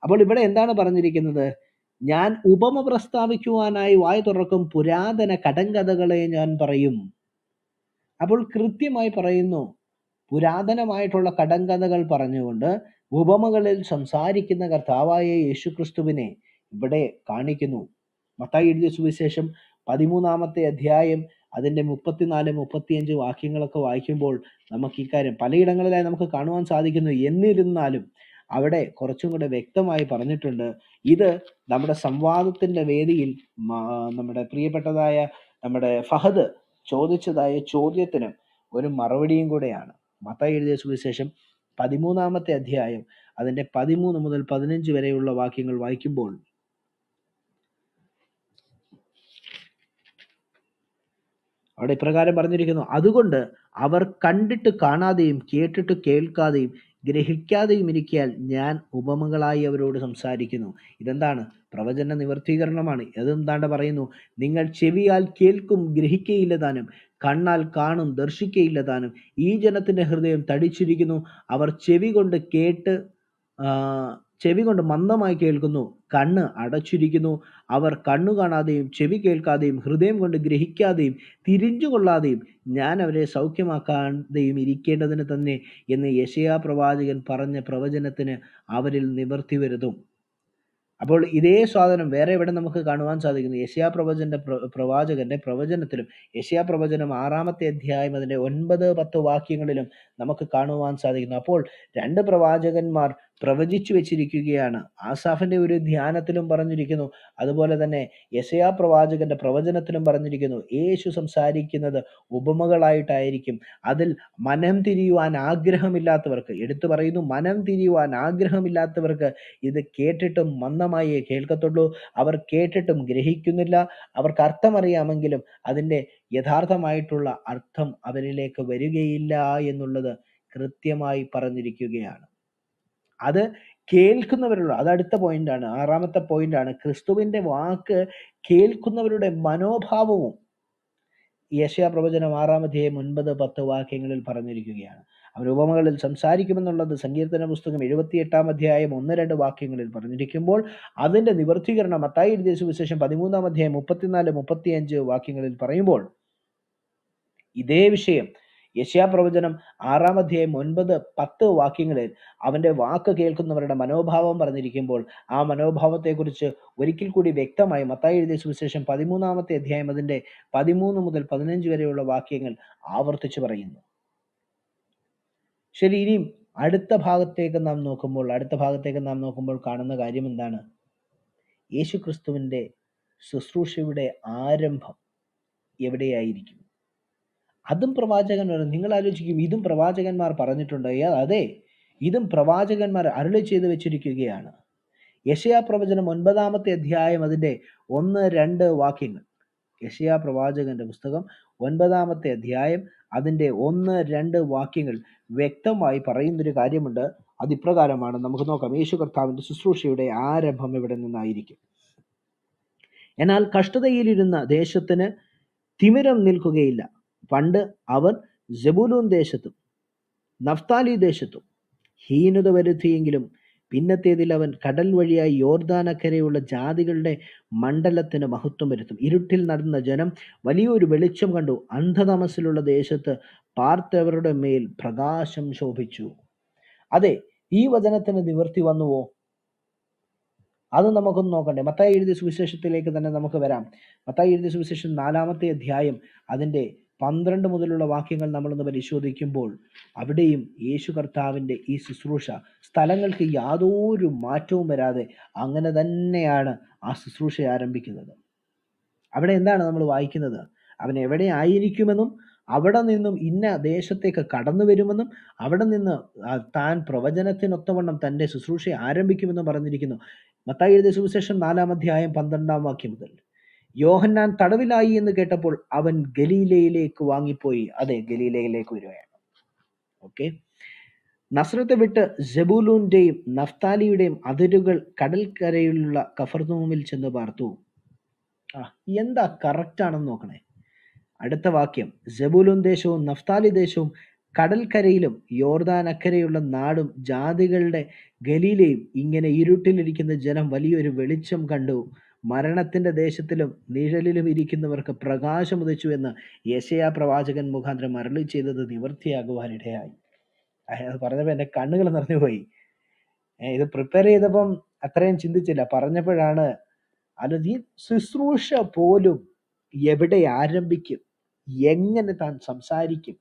അപ്പോൾ ഇവിടെ എന്താണ് പറഞ്ഞിരിക്കുന്നത് ഞാൻ ഉപമ പ്രസ്താവിക്കുവാനായി വായു തുറക്കും പുരാതന കടങ്കഥകളെ ഞാൻ പറയും അപ്പോൾ കൃത്യമായി പറയുന്നു പുരാതനമായിട്ടുള്ള കടങ്കഥകൾ പറഞ്ഞുകൊണ്ട് ഉപമകളിൽ സംസാരിക്കുന്ന കർത്താവായ യേശുക്രിസ്തുവിനെ ഇവിടെ കാണിക്കുന്നു മത്തായി എഴുതിയ സുവിശേഷം പതിമൂന്നാമത്തെ അധ്യായം അതിൻ്റെ മുപ്പത്തിനാല് മുപ്പത്തിയഞ്ച് വാക്യങ്ങളൊക്കെ വായിക്കുമ്പോൾ നമുക്ക് ഇക്കാര്യം പലയിടങ്ങളിലായി നമുക്ക് കാണുവാൻ സാധിക്കുന്നു എന്നിരുന്നാലും അവിടെ കുറച്ചും കൂടെ വ്യക്തമായി പറഞ്ഞിട്ടുണ്ട് ഇത് നമ്മുടെ സംവാദത്തിന്റെ വേദിയിൽ നമ്മുടെ പ്രിയപ്പെട്ടതായ നമ്മുടെ ഫഹദ് ചോദിച്ചതായ ചോദ്യത്തിന് ഒരു മറുപടിയും കൂടെയാണ് മത്ത എഴുതിയ സുവിശേഷം പതിമൂന്നാമത്തെ അധ്യായം അതിന്റെ പതിമൂന്ന് മുതൽ പതിനഞ്ച് വരെയുള്ള വാക്യങ്ങൾ വായിക്കുമ്പോൾ അവിടെ ഇപ്രകാരം പറഞ്ഞിരിക്കുന്നു അതുകൊണ്ട് അവർ കണ്ടിട്ട് കാണാതെയും കേട്ടിട്ട് കേൾക്കാതെയും ഗ്രഹിക്കാതെയും ഇരിക്കിയാൽ ഞാൻ ഉപമകളായി അവരോട് സംസാരിക്കുന്നു ഇതെന്താണ് പ്രവചന നിവർത്തീകരണമാണ് അതെന്താണ്ട് പറയുന്നു നിങ്ങൾ ചെവിയാൽ കേൾക്കും ഗ്രഹിക്കയില്ല താനും കണ്ണാൽ കാണും ദർശിക്കയില്ല താനും ഈ ജനത്തിൻ്റെ ഹൃദയം തടിച്ചിരിക്കുന്നു അവർ ചെവി കൊണ്ട് കേട്ട് ചെവി കൊണ്ട് മന്ദമായി കേൾക്കുന്നു കണ്ണ് അടച്ചിരിക്കുന്നു അവർ കണ്ണു കാണാതെയും ചെവി കേൾക്കാതെയും ഹൃദയം കൊണ്ട് ഗ്രഹിക്കാതെയും തിരിഞ്ഞുകൊള്ളാതെയും ഞാൻ അവരെ സൗഖ്യമാക്കാതെയും ഇരിക്കേണ്ടതിന് തന്നെ എന്ന് യശയാ പ്രവാചകൻ പറഞ്ഞ പ്രവചനത്തിന് അവരിൽ നിവർത്തി വരുതും അപ്പോൾ ഇതേ സാധനം വേറെ എവിടെ നമുക്ക് കാണുവാൻ സാധിക്കുന്നു യശയാ പ്രവചന്റെ പ്രവാചകന്റെ പ്രവചനത്തിലും യശയാ പ്രവചനം ആറാമത്തെ അധ്യായം അതിൻ്റെ ഒൻപത് പത്ത് വാക്യങ്ങളിലും നമുക്ക് കാണുവാൻ സാധിക്കുന്നു അപ്പോൾ രണ്ട് പ്രവാചകന്മാർ പ്രവചിച്ചു വെച്ചിരിക്കുകയാണ് ആസാഫിന്റെ ഒരു ധ്യാനത്തിലും പറഞ്ഞിരിക്കുന്നു അതുപോലെ തന്നെ യസയാ പ്രവാചകന്റെ പ്രവചനത്തിലും പറഞ്ഞിരിക്കുന്നു യേശു സംസാരിക്കുന്നത് ഉപമകളായിട്ടായിരിക്കും അതിൽ മനം തിരിയുവാൻ ആഗ്രഹമില്ലാത്തവർക്ക് എടുത്തു പറയുന്നു മനം തിരിയുവാൻ ആഗ്രഹമില്ലാത്തവർക്ക് ഇത് കേട്ടിട്ടും മന്ദമായേ കേൾക്കത്തുള്ളൂ അവർ കേട്ടിട്ടും ഗ്രഹിക്കുന്നില്ല അവർക്ക് അർത്ഥമറിയാമെങ്കിലും അതിൻ്റെ യഥാർത്ഥമായിട്ടുള്ള അർത്ഥം അവരിലേക്ക് വരികയില്ല എന്നുള്ളത് കൃത്യമായി പറഞ്ഞിരിക്കുകയാണ് അത് കേൾക്കുന്നവരുള്ള അത് അടുത്ത ആണ് ആറാമത്തെ പോയിന്റ് ആണ് ക്രിസ്തുവിന്റെ വാക്ക് കേൾക്കുന്നവരുടെ മനോഭാവവും യശയാ പ്രവചനം ആറാമധ്യായം ഒൻപത് പത്ത് വാക്യങ്ങളിൽ പറഞ്ഞിരിക്കുകയാണ് അവർ ഉപമകളിൽ സംസാരിക്കുമെന്നുള്ളത് സങ്കീർത്തന പുസ്തകം എട്ടാം അധ്യായം ഒന്ന് രണ്ട് വാക്യങ്ങളിൽ പറഞ്ഞിരിക്കുമ്പോൾ അതിൻ്റെ നിവർത്തീകരണം അത്തായി എഴുതിയ സുവിശേഷം പതിമൂന്നാം അധ്യായം മുപ്പത്തിനാല് മുപ്പത്തിയഞ്ച് വാക്യങ്ങളിൽ പറയുമ്പോൾ ഇതേ വിഷയം യശയാപ്രവചനം ആറാം അധ്യായം ഒൻപത് പത്ത് വാക്യങ്ങളിൽ അവന്റെ വാക്ക് കേൾക്കുന്നവരുടെ മനോഭാവം പറഞ്ഞിരിക്കുമ്പോൾ ആ മനോഭാവത്തെക്കുറിച്ച് ഒരിക്കൽ കൂടി വ്യക്തമായി മത്തായി എഴുതിയ സുവിശേഷം പതിമൂന്നാമത്തെ അധ്യായം അതിൻ്റെ പതിമൂന്ന് മുതൽ പതിനഞ്ച് വരെയുള്ള വാക്യങ്ങൾ ആവർത്തിച്ചു പറയുന്നു ശരി ഇനിയും അടുത്ത ഭാഗത്തേക്ക് നാം നോക്കുമ്പോൾ അടുത്ത ഭാഗത്തേക്ക് നാം നോക്കുമ്പോൾ കാണുന്ന കാര്യം എന്താണ് യേശു ക്രിസ്തുവിൻ്റെ ശുശ്രൂഷയുടെ ആരംഭം എവിടെയായിരിക്കും അതും പ്രവാചകൻ നിങ്ങൾ ആലോചിക്കും ഇതും പ്രവാചകന്മാർ പറഞ്ഞിട്ടുണ്ട് അതെ ഇതും പ്രവാചകന്മാർ അരുളി ചെയ്ത് വെച്ചിരിക്കുകയാണ് യശയാ പ്രവചനം ഒൻപതാമത്തെ അധ്യായം അതിൻ്റെ ഒന്ന് രണ്ട് വാക്യങ്ങൾ യശയാ പ്രവാചകന്റെ പുസ്തകം ഒൻപതാമത്തെ അധ്യായം അതിൻ്റെ ഒന്ന് രണ്ട് വാക്യങ്ങൾ വ്യക്തമായി പറയുന്നൊരു കാര്യമുണ്ട് അതിപ്രകാരമാണ് നമുക്ക് നോക്കാം യേശു കർത്താവിൻ്റെ ശുശ്രൂഷയുടെ ആരംഭം ഇവിടെ നിന്നായിരിക്കും എന്നാൽ കഷ്ടതയിലിരുന്ന ദേശത്തിന് തിമിരം നിൽക്കുകയില്ല പണ്ട് അവർ ജബുലൂൻ ദേശത്തും നഫ്താലി ദേശത്തും ഹീനത വരുത്തിയെങ്കിലും പിന്നത്തേതിൽ അവൻ കടൽ വഴിയായി യോർദാനക്കരയുള്ള ജാതികളുടെ മണ്ഡലത്തിന് മഹത്വം വരുത്തും ഇരുട്ടിൽ നടന്ന ജനം വലിയൊരു വെളിച്ചം കണ്ടു അന്ധതമസിലുള്ള ദേശത്ത് പാർത്തവരുടെ മേൽ പ്രകാശം ശോഭിച്ചു അതെ ഈ വചനത്തിന് നിവൃത്തി വന്നുവോ അത് നമുക്കൊന്ന് നോക്കണ്ടേ മത്തായി എഴുതിയ സുവിശേഷത്തിലേക്ക് തന്നെ നമുക്ക് വരാം മത്തായി എഴുതിയ സുവിശേഷം നാലാമത്തെ അധ്യായം അതിൻ്റെ പന്ത്രണ്ട് മുതലുള്ള വാക്യങ്ങൾ നമ്മളൊന്ന് പരിശോധിക്കുമ്പോൾ അവിടെയും യേശു കർത്താവിൻ്റെ ഈ ശുശ്രൂഷ സ്ഥലങ്ങൾക്ക് യാതൊരു മാറ്റവും വരാതെ അങ്ങനെ തന്നെയാണ് ആ ശുശ്രൂഷ ആരംഭിക്കുന്നത് അവിടെ എന്താണ് നമ്മൾ വായിക്കുന്നത് അവൻ എവിടെ ആയിരിക്കുമെന്നും അവിടെ നിന്നും ഇന്ന ദേശത്തേക്ക് കടന്നു വരുമെന്നും അവിടെ നിന്ന് താൻ പ്രവചനത്തിനൊത്തവണ്ണം തൻ്റെ ശുശ്രൂഷ ആരംഭിക്കുമെന്നും പറഞ്ഞിരിക്കുന്നു മത്തായി എഴുതിയ സുവിശേഷം നാലാം അധ്യായം പന്ത്രണ്ടാം വാക്യം മുതൽ യോഹന്നാൻ തടവിലായി എന്ന് കേട്ടപ്പോൾ അവൻ ഗലീലയിലേക്ക് വാങ്ങിപ്പോയി അതെ ഗലീലയിലേക്ക് വരികയാണ് ഓക്കെ നസ്രത്തെ വിട്ട് ജബൂലൂന്റെയും നഫ്താലിയുടെയും അതിരുകൾ കടൽക്കരയിലുള്ള കഫർനൂമിൽ ചെന്ന് പാർത്തു ആ എന്താ കറക്റ്റ് ആണെന്ന് നോക്കണേ അടുത്ത വാക്യം ജബൂലൂൻ ദേശവും നഫ്താലി ദേശവും കടൽക്കരയിലും യോർദാൻ അക്കരയുള്ള നാടും ജാതികളുടെ ഗലീലയും ഇങ്ങനെ ഇരുട്ടിലിരിക്കുന്ന ജനം വലിയൊരു വെളിച്ചം കണ്ടു മരണത്തിൻ്റെ ദേശത്തിലും നിഴലിലും ഇരിക്കുന്നവർക്ക് പ്രകാശമുദിച്ചു എന്ന് യശയാ പ്രവാചകൻ മുഖാന്തരം അരളി ചെയ്തത് നിവൃത്തിയാകുവാനിടയായി അത് പറഞ്ഞപ്പോൾ എൻ്റെ കണ്ണുകൾ നിറഞ്ഞു പോയി ഇത് പ്രിപ്പയർ ചെയ്തപ്പം അത്രയും ചിന്തിച്ചില്ല പറഞ്ഞപ്പോഴാണ് അല്ല ഈ ശുശ്രൂഷ പോലും എവിടെ ആരംഭിക്കും എങ്ങനെ താൻ സംസാരിക്കും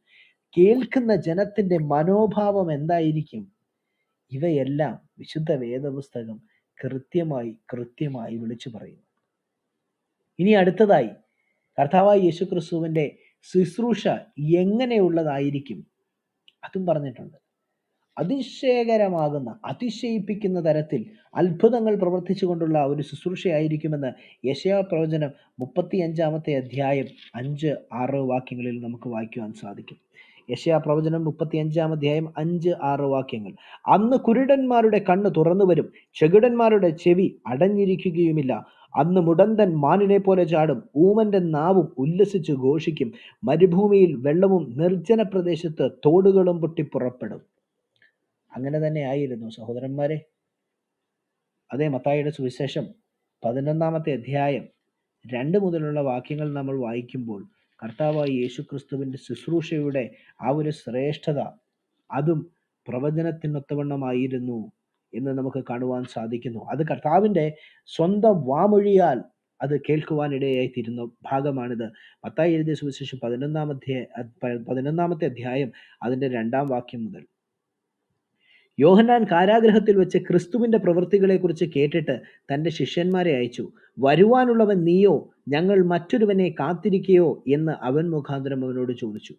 കേൾക്കുന്ന ജനത്തിൻ്റെ മനോഭാവം എന്തായിരിക്കും ഇവയെല്ലാം വിശുദ്ധ വേദപുസ്തകം കൃത്യമായി കൃത്യമായി വിളിച്ചു പറയുന്നു ഇനി അടുത്തതായി കർത്താവായ യേശുക്രിസ്തുവിൻ്റെ ശുശ്രൂഷ എങ്ങനെയുള്ളതായിരിക്കും അതും പറഞ്ഞിട്ടുണ്ട് അതിശയകരമാകുന്ന അതിശയിപ്പിക്കുന്ന തരത്തിൽ അത്ഭുതങ്ങൾ പ്രവർത്തിച്ചുകൊണ്ടുള്ള ഒരു ശുശ്രൂഷയായിരിക്കുമെന്ന് യശയാ പ്രവചനം മുപ്പത്തി അഞ്ചാമത്തെ അധ്യായം അഞ്ച് ആറ് വാക്യങ്ങളിൽ നമുക്ക് വായിക്കുവാൻ സാധിക്കും യശയാ പ്രവചനം മുപ്പത്തിയഞ്ചാം അധ്യായം അഞ്ച് ആറ് വാക്യങ്ങൾ അന്ന് കുരുടന്മാരുടെ കണ്ണ് തുറന്നു വരും ചെകിടന്മാരുടെ ചെവി അടഞ്ഞിരിക്കുകയുമില്ല അന്ന് മുടന്തൻ മാനിനെ പോലെ ചാടും ഊമന്റെ നാവും ഉല്ലസിച്ച് ഘോഷിക്കും മരുഭൂമിയിൽ വെള്ളവും നിർജ്ജന പ്രദേശത്ത് തോടുകളും പൊട്ടിപ്പുറപ്പെടും അങ്ങനെ തന്നെ ആയിരുന്നു സഹോദരന്മാരെ അതേ മത്തായിയുടെ സുവിശേഷം പതിനൊന്നാമത്തെ അധ്യായം രണ്ട് മുതലുള്ള വാക്യങ്ങൾ നമ്മൾ വായിക്കുമ്പോൾ കർത്താവായ യേശു ക്രിസ്തുവിൻ്റെ ശുശ്രൂഷയുടെ ആ ഒരു ശ്രേഷ്ഠത അതും പ്രവചനത്തിനൊത്തവണ്ണമായിരുന്നു എന്ന് നമുക്ക് കാണുവാൻ സാധിക്കുന്നു അത് കർത്താവിൻ്റെ സ്വന്തം വാമൊഴിയാൽ അത് കേൾക്കുവാനിടയായി തീരുന്ന ഭാഗമാണിത് മത്തായി എഴുതിയ സുവിശേഷം പതിനൊന്നാമത്തെ പതിനൊന്നാമത്തെ അധ്യായം അതിൻ്റെ രണ്ടാം വാക്യം മുതൽ യോഹന്നാൻ കാരാഗ്രഹത്തിൽ വെച്ച് ക്രിസ്തുവിൻ്റെ പ്രവൃത്തികളെക്കുറിച്ച് കേട്ടിട്ട് തൻ്റെ ശിഷ്യന്മാരെ അയച്ചു വരുവാനുള്ളവൻ നീയോ ഞങ്ങൾ മറ്റൊരുവനെ കാത്തിരിക്കയോ എന്ന് അവൻ മുഖാന്തരം അവനോട് ചോദിച്ചു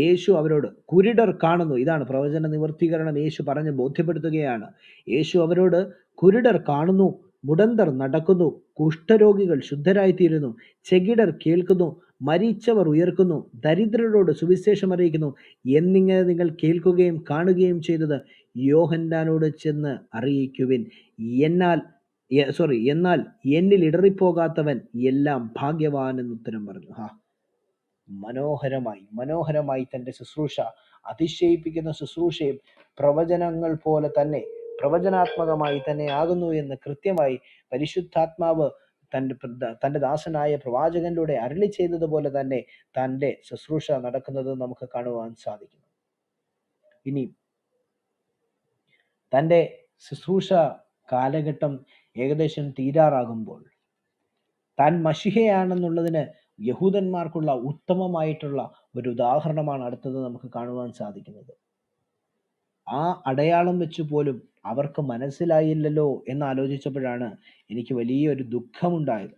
യേശു അവരോട് കുരുടർ കാണുന്നു ഇതാണ് പ്രവചന നിവർത്തീകരണം യേശു പറഞ്ഞ് ബോധ്യപ്പെടുത്തുകയാണ് യേശു അവരോട് കുരുടർ കാണുന്നു മുടന്തർ നടക്കുന്നു കുഷ്ഠരോഗികൾ ശുദ്ധരായിത്തീരുന്നു ചെകിടർ കേൾക്കുന്നു മരിച്ചവർ ഉയർക്കുന്നു ദരിദ്രരോട് സുവിശേഷം അറിയിക്കുന്നു എന്നിങ്ങനെ നിങ്ങൾ കേൾക്കുകയും കാണുകയും ചെയ്തത് യോഹന്നാനോട് ചെന്ന് അറിയിക്കുവിൻ എന്നാൽ സോറി എന്നാൽ എന്നിൽ ഇടറിപ്പോകാത്തവൻ എല്ലാം ഭാഗ്യവാൻ എന്ന് ഉത്തരം പറഞ്ഞു ഹാ മനോഹരമായി മനോഹരമായി തൻ്റെ ശുശ്രൂഷ അതിശയിപ്പിക്കുന്ന ശുശ്രൂഷയും പ്രവചനങ്ങൾ പോലെ തന്നെ പ്രവചനാത്മകമായി തന്നെ ആകുന്നു എന്ന് കൃത്യമായി പരിശുദ്ധാത്മാവ് തൻ്റെ തൻ്റെ ദാസനായ പ്രവാചകനിലൂടെ അരളി ചെയ്തതുപോലെ തന്നെ തൻ്റെ ശുശ്രൂഷ നടക്കുന്നത് നമുക്ക് കാണുവാൻ സാധിക്കുന്നു ഇനി തൻ്റെ ശുശ്രൂഷ കാലഘട്ടം ഏകദേശം തീരാറാകുമ്പോൾ താൻ മഷിഹയാണെന്നുള്ളതിന് യഹൂദന്മാർക്കുള്ള ഉത്തമമായിട്ടുള്ള ഒരു ഉദാഹരണമാണ് അടുത്തത് നമുക്ക് കാണുവാൻ സാധിക്കുന്നത് ആ അടയാളം വെച്ചു പോലും അവർക്ക് മനസ്സിലായില്ലല്ലോ എന്ന് ആലോചിച്ചപ്പോഴാണ് എനിക്ക് വലിയൊരു ദുഃഖമുണ്ടായത്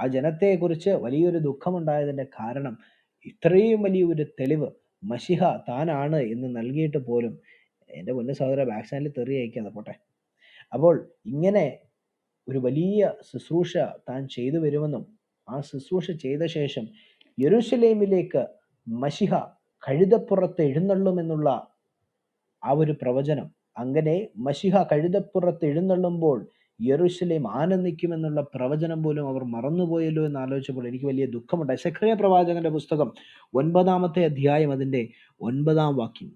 ആ ജനത്തെക്കുറിച്ച് വലിയൊരു ദുഃഖമുണ്ടായതിൻ്റെ കാരണം ഇത്രയും വലിയൊരു തെളിവ് മഷിഹ താനാണ് എന്ന് നൽകിയിട്ട് പോലും എൻ്റെ പൊന്നു സഹോദര ബാക്ക് ചാനലിൽ തെറി അയക്കാതെ പോട്ടെ അപ്പോൾ ഇങ്ങനെ ഒരു വലിയ ശുശ്രൂഷ താൻ ചെയ്തു വരുമെന്നും ആ ശുശ്രൂഷ ചെയ്ത ശേഷം യെരുഷലേമിലേക്ക് മഷിഹ കഴുതപ്പുറത്ത് എഴുന്നള്ളുമെന്നുള്ള ആ ഒരു പ്രവചനം അങ്ങനെ മഷിഹ കഴുതപ്പുറത്ത് എഴുന്നള്ളുമ്പോൾ യെറുസലേം ആനന്ദിക്കുമെന്നുള്ള പ്രവചനം പോലും അവർ മറന്നുപോയല്ലോ എന്ന് ആലോചിച്ചപ്പോൾ എനിക്ക് വലിയ ദുഃഖമുണ്ട് സക്രിയ പ്രവാചകന്റെ പുസ്തകം ഒൻപതാമത്തെ അധ്യായം അതിൻ്റെ ഒൻപതാം വാക്യം